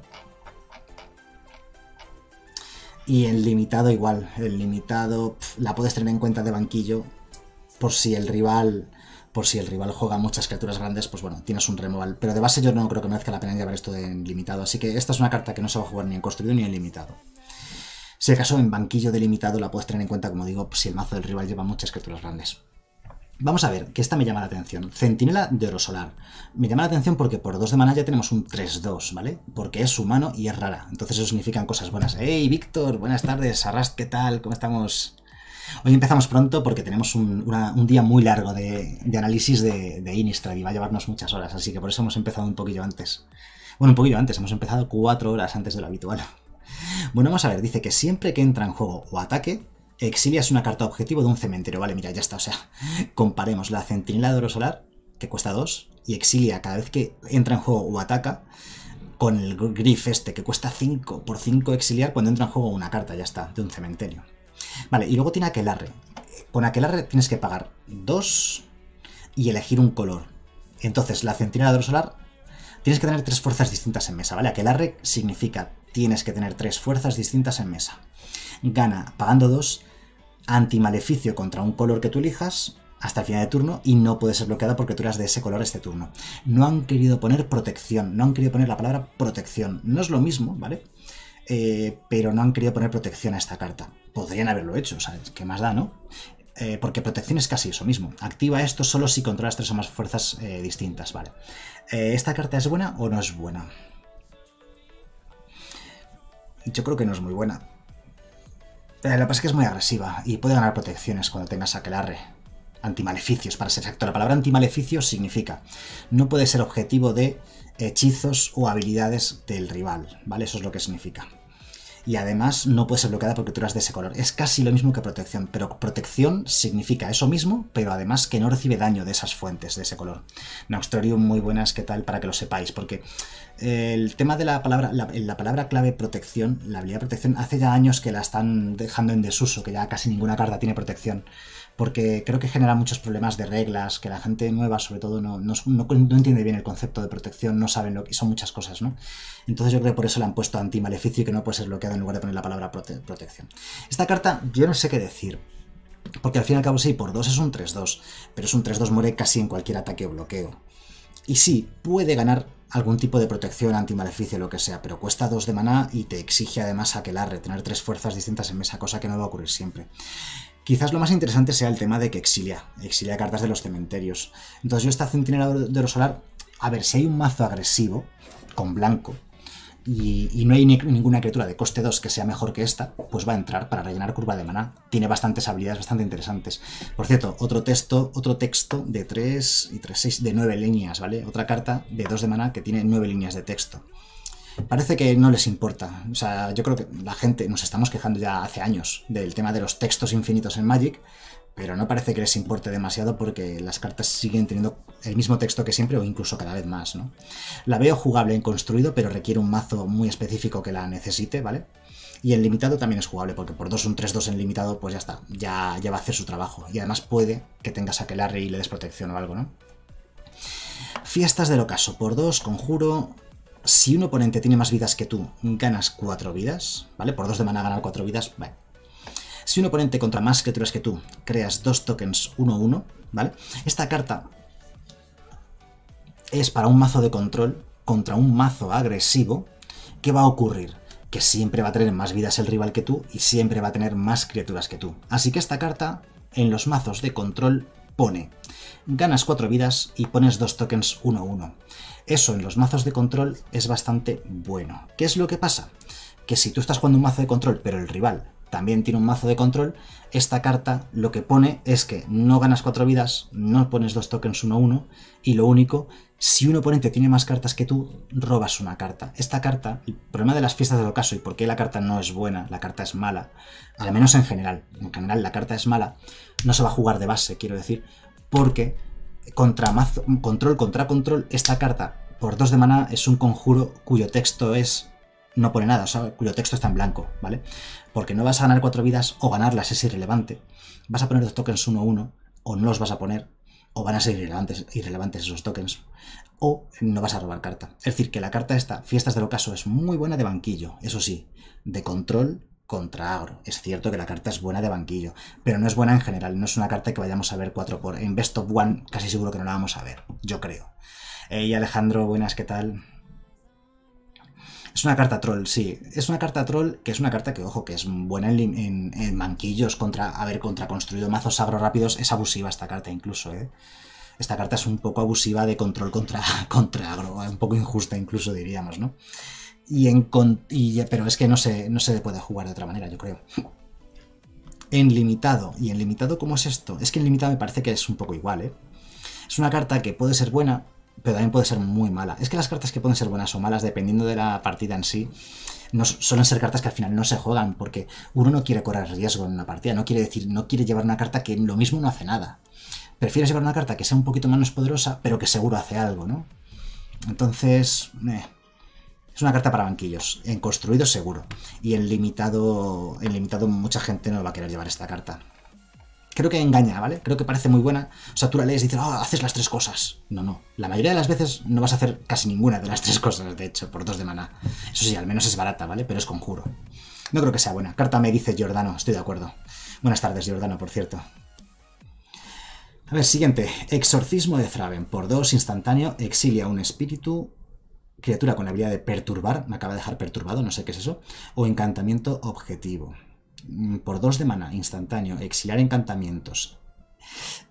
Y el limitado igual, el limitado la puedes tener en cuenta de banquillo por si el rival por si el rival juega muchas criaturas grandes, pues bueno, tienes un removal. Pero de base yo no creo que merezca la pena llevar esto en limitado, así que esta es una carta que no se va a jugar ni en construido ni en limitado. Si acaso en banquillo delimitado la puedes tener en cuenta, como digo, si el mazo del rival lleva muchas criaturas grandes. Vamos a ver, que esta me llama la atención. Centinela de Oro Solar. Me llama la atención porque por 2 de mana ya tenemos un 3-2, ¿vale? Porque es humano y es rara. Entonces eso significan cosas buenas. ¡Hey, Víctor! Buenas tardes. Arrast, ¿qué tal? ¿Cómo estamos? Hoy empezamos pronto porque tenemos un, día muy largo de, análisis de, Inistrad y va a llevarnos muchas horas, así que por eso hemos empezado un poquillo antes. Bueno, un poquillo antes, hemos empezado cuatro horas antes de lo habitual. Bueno, vamos a ver, dice que siempre que entra en juego o ataque, es una carta objetivo de un cementerio. Vale, mira, ya está, o sea, comparemos la centinela de oro solar, que cuesta dos y exilia cada vez que entra en juego o ataca, con el grif este, que cuesta 5 por 5 exiliar cuando entra en juego una carta, ya está, de un cementerio. Vale, y luego tiene aquelarre. Con aquelarre tienes que pagar dos y elegir un color. Entonces, la centinela de oro solar, tienes que tener tres fuerzas distintas en mesa, ¿vale? Aquelarre significa tienes que tener tres fuerzas distintas en mesa. Gana pagando 2, antimaleficio contra un color que tú elijas, hasta el final de turno y no puede ser bloqueada porque tú eras de ese color este turno. No han querido poner protección, no han querido poner la palabra protección. No es lo mismo, ¿vale? Eh, pero no han querido poner protección a esta carta. Podrían haberlo hecho, ¿sabes? ¿Qué más da, no? Eh, porque protección es casi eso mismo. Activa esto solo si controlas tres o más fuerzas eh, distintas, ¿vale? ¿Esta carta es buena o no es buena? Yo creo que no es muy buena. la que pasa es que es muy agresiva y puede ganar protecciones cuando tengas aquelarre antimaleficios, para ser exacto. La palabra antimaleficio significa no puede ser objetivo de hechizos o habilidades del rival, ¿vale? Eso es lo que significa. Y además no puede ser bloqueada por criaturas de ese color. Es casi lo mismo que protección, pero protección significa eso mismo, pero además que no recibe daño de esas fuentes de ese color. Nauxtorium, muy buenas, ¿qué tal? Para que lo sepáis, porque eh, el tema de la palabra, la, la palabra clave protección, la habilidad protección, hace ya años que la están dejando en desuso, que ya casi ninguna carta tiene protección porque creo que genera muchos problemas de reglas, que la gente nueva sobre todo no, no, entiende bien el concepto de protección, no saben lo que son muchas cosas, ¿no? Entonces yo creo que por eso le han puesto anti-maleficio y que no puede ser bloqueado en lugar de poner la palabra protección. Esta carta yo no sé qué decir, porque al fin y al cabo sí, por 2 es un 3-2, pero es un 3-2 muere casi en cualquier ataque o bloqueo. Y sí, puede ganar algún tipo de protección, antimaleficio, lo que sea, pero cuesta 2 de maná y te exige además aquelarre, tener tres fuerzas distintas en mesa, cosa que no va a ocurrir siempre. Quizás lo más interesante sea el tema de que exilia, exilia cartas de los cementerios. Entonces yo esta centinela de oro solar, a ver, si hay un mazo agresivo, con blanco, y, no hay ninguna criatura de coste 2 que sea mejor que esta, pues va a entrar para rellenar curva de maná. Tiene bastantes habilidades bastante interesantes. Por cierto, otro texto, otro texto de 3 y 3, 6, de 9 líneas, ¿vale? Otra carta de 2 de maná que tiene 9 líneas de texto parece que no les importa. O sea, yo creo que la gente, nos estamos quejando ya hace años del tema de los textos infinitos en Magic, pero no parece que les importe demasiado porque las cartas siguen teniendo el mismo texto que siempre o incluso cada vez más, ¿no? La veo jugable en construido, pero requiere un mazo muy específico que la necesite, ¿vale? Y en limitado también es jugable, porque por 2 un 3-2 en limitado, pues ya está, ya, va a hacer su trabajo. Y además puede que tengas aquelarre y le des protección o algo, ¿no? Fiestas del Ocaso, por 2, conjuro, si un oponente tiene más vidas que tú, ganas 4 vidas, ¿vale? Por 2 de mana ganar 4 vidas, vale. Si un oponente contra más criaturas que tú creas 2 tokens 1-1, ¿vale? Esta carta es para un mazo de control contra un mazo agresivo. ¿Qué va a ocurrir? Que siempre va a tener más vidas el rival que tú y siempre va a tener más criaturas que tú. Así que esta carta en los mazos de control pone ganas 4 vidas y pones dos tokens 1-1. Eso en los mazos de control es bastante bueno. ¿Qué es lo que pasa? Que si tú estás jugando un mazo de control, pero el rival también tiene un mazo de control, esta carta lo que pone es que no ganas cuatro vidas, no pones dos tokens a uno, y lo único, si un oponente tiene más cartas que tú, robas una carta. Esta carta, el problema de las fiestas del ocaso y por qué la carta no es buena, la carta es mala, al menos en general, en general la carta es mala, no se va a jugar de base, quiero decir, porque contra control contra control, esta carta por dos de maná es un conjuro cuyo texto es no pone nada, o sea, cuyo texto está en blanco, ¿vale? Porque no vas a ganar cuatro vidas o ganarlas es irrelevante. Vas a poner los tokens 1-1 o no los vas a poner o van a ser irrelevantes, irrelevantes esos tokens o no vas a robar carta. Es decir, que la carta esta, Fiestas del Ocaso, es muy buena de banquillo, eso sí, de control contra agro. Es cierto que la carta es buena de banquillo, pero no es buena en general, no es una carta que vayamos a ver 4 por... En Best of One casi seguro que no la vamos a ver, yo creo. Hey Alejandro, buenas, ¿qué tal? Es una carta troll, sí. Es una carta troll que es una carta que, ojo, que es buena en, en, en banquillos contra haber construido mazos agro rápidos. Es abusiva esta carta incluso, ¿eh? Esta carta es un poco abusiva de control contra, contra agro, un poco injusta incluso diríamos, ¿no? Y en pero es que no se, no puede jugar de otra manera, yo creo. En limitado. ¿Y en limitado cómo es esto? Es que en limitado me parece que es un poco igual, ¿eh? Es una carta que puede ser buena, pero también puede ser muy mala. Es que las cartas que pueden ser buenas o malas, dependiendo de la partida en sí, no, suelen ser cartas que al final no se juegan, porque uno no quiere correr riesgo en una partida, no quiere decir, no quiere llevar una carta que lo mismo no hace nada. Prefieres llevar una carta que sea un poquito menos poderosa, pero que seguro hace algo, ¿no? Entonces, eh, es una carta para banquillos, en construido seguro. Y en limitado, en limitado mucha gente no va a querer llevar esta carta. Creo que engaña, ¿vale? Creo que parece muy buena. O sea, tú la lees y dices, oh, haces las tres cosas. No, no. La mayoría de las veces no vas a hacer casi ninguna de las tres cosas, de hecho, por dos de maná. Eso sí, al menos es barata, ¿vale? Pero es conjuro. No creo que sea buena. Carta me dice Giordano, estoy de acuerdo. Buenas tardes, Giordano, por cierto. A ver, siguiente. Exorcismo de Thraven. Por dos, instantáneo, exilia un espíritu criatura con la habilidad de perturbar, me acaba de dejar perturbado, no sé qué es eso, o encantamiento objetivo. Mm, por dos de mana, instantáneo, exiliar encantamientos.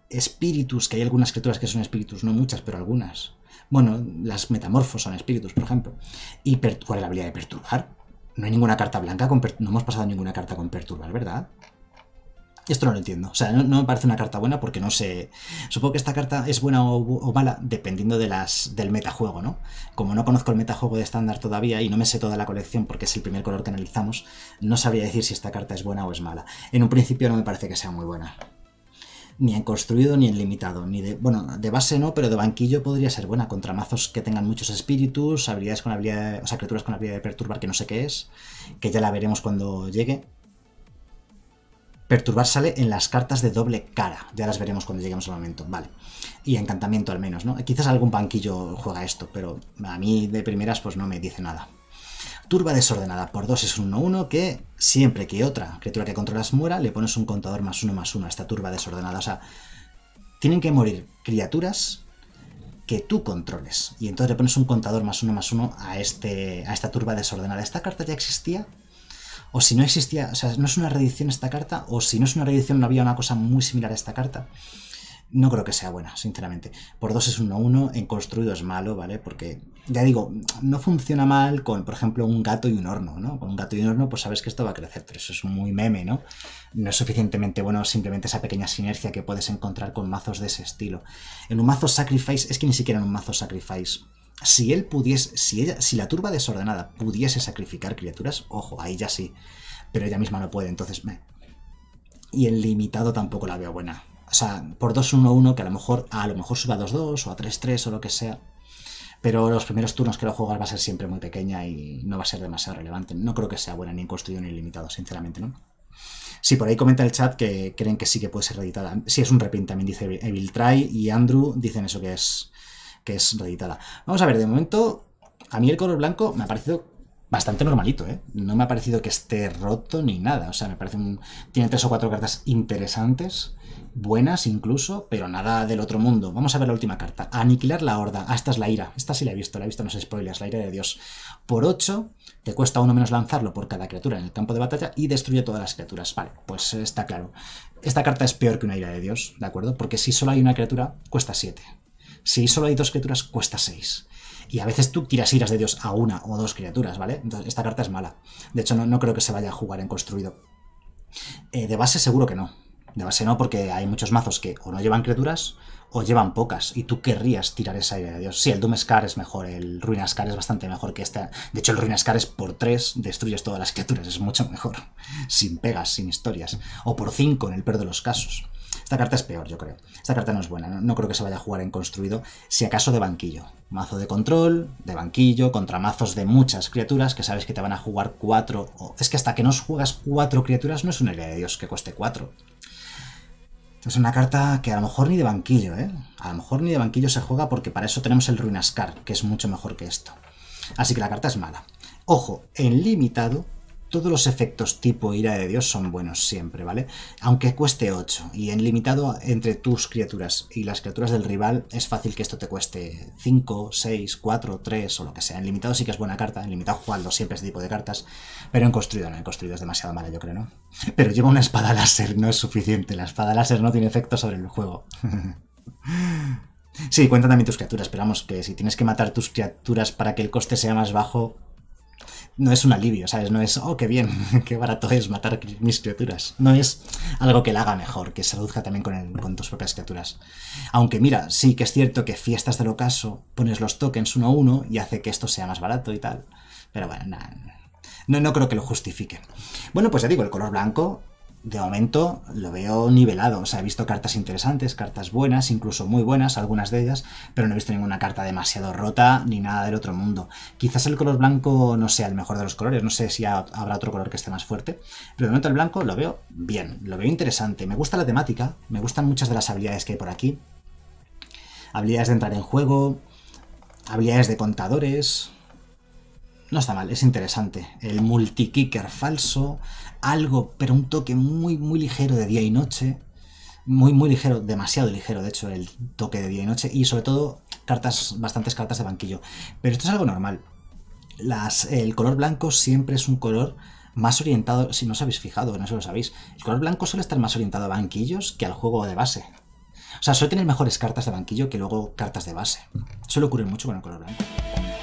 Espíritus, que hay algunas criaturas que son espíritus, no muchas, pero algunas. Bueno, las metamorfos son espíritus, por ejemplo. ¿Y cuál es la habilidad de perturbar? No hay ninguna carta blanca, no hemos pasado ninguna carta con perturbar, ¿verdad? Esto no lo entiendo. O sea, no, me parece una carta buena porque no sé. Supongo que esta carta es buena o, mala dependiendo de las, del metajuego, ¿no? Como no conozco el metajuego de estándar todavía y no me sé toda la colección porque es el primer color que analizamos, no sabría decir si esta carta es buena o es mala. En un principio no me parece que sea muy buena. Ni en construido ni en limitado. Ni de, bueno, de base no, pero de banquillo podría ser buena contra mazos que tengan muchos espíritus, habilidades con habilidad, o sea, criaturas con habilidad de perturbar que no sé qué es, que ya la veremos cuando llegue. Perturbar sale en las cartas de doble cara. Ya las veremos cuando lleguemos al momento. Vale. Y encantamiento al menos, ¿no? Quizás algún banquillo juega esto, pero a mí de primeras pues no me dice nada. Turba desordenada por 2 es un 1-1 que siempre que otra criatura que controlas muera le pones un contador más 1 más 1 a esta turba desordenada. O sea, tienen que morir criaturas que tú controles. Y entonces le pones un contador más 1 más 1 a, este, a esta turba desordenada. Esta carta ya existía, o si no existía, o sea, no es una reedición esta carta, o si no es una reedición no había una cosa muy similar a esta carta. No creo que sea buena, sinceramente. Por 2 es 1-1, en construido es malo, ¿vale? Porque, ya digo, no funciona mal con, por ejemplo, un gato y un horno, ¿no? Con un gato y un horno, pues sabes que esto va a crecer, pero eso es muy meme, ¿no? No es suficientemente bueno simplemente esa pequeña sinergia que puedes encontrar con mazos de ese estilo. En un mazo Sacrifice, es que ni siquiera en un mazo Sacrifice si él pudiese, si, ella, si la turba desordenada pudiese sacrificar criaturas, ojo, ahí ya sí, pero ella misma no puede, entonces me... Y el limitado tampoco la veo buena. O sea, por 2-1-1, que a lo mejor, a lo mejor suba a 2-2 o a 3-3 o lo que sea, pero los primeros turnos que lo juegas va a ser siempre muy pequeña y no va a ser demasiado relevante. No creo que sea buena ni en construido ni limitado, sinceramente, ¿no? Sí, por ahí comenta el chat que creen que sí que puede ser editada. Sí, es un repin, también dice Evil Try y Andrew dicen eso que es que es reeditada. Vamos a ver, de momento, a mí el color blanco me ha parecido bastante normalito, ¿eh? No me ha parecido que esté roto ni nada. O sea, me parece un... Tiene tres o cuatro cartas interesantes, buenas incluso, pero nada del otro mundo. Vamos a ver la última carta. Aniquilar la horda. Ah, esta es la ira. Esta sí la he visto, la he visto en los spoilers, la ira de Dios. Por 8, te cuesta uno menos lanzarlo por cada criatura en el campo de batalla y destruye todas las criaturas. Vale, pues está claro. Esta carta es peor que una ira de Dios, ¿de acuerdo? Porque si solo hay una criatura, cuesta 7. Si solo hay dos criaturas, cuesta seis. Y a veces tú tiras iras de Dios a una o dos criaturas, ¿vale? Entonces, esta carta es mala. De hecho, no, no creo que se vaya a jugar en construido. Eh, de base, seguro que no. De base no, porque hay muchos mazos que o no llevan criaturas o llevan pocas, y tú querrías tirar esa ira de Dios. Sí, el Doom Scar es mejor, el Ruin es bastante mejor que esta. De hecho, el Ruin es por 3, destruyes todas las criaturas, es mucho mejor. Sin pegas, sin historias. O por cinco en el peor de los casos. Esta carta es peor, yo creo. Esta carta no es buena, no, creo que se vaya a jugar en construido, si acaso de banquillo. Mazo de control, de banquillo, contra mazos de muchas criaturas que sabes que te van a jugar cuatro... Es que hasta que no juegas cuatro criaturas no es una idea de Dios que cueste cuatro. Es una carta que a lo mejor ni de banquillo, ¿eh? A lo mejor ni de banquillo se juega porque para eso tenemos el Ruinascar, que es mucho mejor que esto. Así que la carta es mala. Ojo, en limitado todos los efectos tipo ira de Dios son buenos siempre, ¿vale? Aunque cueste 8 y en limitado entre tus criaturas y las criaturas del rival es fácil que esto te cueste 5, 6, 4, 3 o lo que sea. En limitado sí que es buena carta, en limitado jugando siempre este tipo de cartas, pero en construido no, en construido es demasiado mala yo creo, ¿no? Pero lleva una espada láser, no es suficiente, la espada láser no tiene efecto sobre el juego. sí, cuentan también tus criaturas, pero vamos, que si tienes que matar tus criaturas para que el coste sea más bajo, no es un alivio, ¿sabes? No es, oh, qué bien, qué barato es matar mis criaturas. No es algo que la haga mejor, que se reduzca también con, tus propias criaturas. Aunque mira, sí que es cierto que fiestas del ocaso pones los tokens uno a uno y hace que esto sea más barato y tal. Pero bueno, no, no creo que lo justifique. Bueno, pues ya digo, el color blanco de momento lo veo nivelado. O sea, he visto cartas interesantes, cartas buenas, incluso muy buenas, algunas de ellas, pero no he visto ninguna carta demasiado rota ni nada del otro mundo. Quizás el color blanco no sea el mejor de los colores, no sé si habrá otro color que esté más fuerte, pero de momento el blanco lo veo bien, lo veo interesante. Me gusta la temática, me gustan muchas de las habilidades que hay por aquí. Habilidades de entrar en juego, habilidades de contadores, no está mal, es interesante. El multi-kicker falso, algo, pero un toque muy, muy ligero de día y noche. Muy, muy ligero, demasiado ligero, de hecho, el toque de día y noche. Y sobre todo, cartas, bastantes cartas de banquillo. Pero esto es algo normal. Las, el color blanco siempre es un color más orientado, si no os habéis fijado, no se lo sabéis, el color blanco suele estar más orientado a banquillos que al juego de base. O sea, suele tener mejores cartas de banquillo que luego cartas de base. Suele ocurre mucho con el color blanco.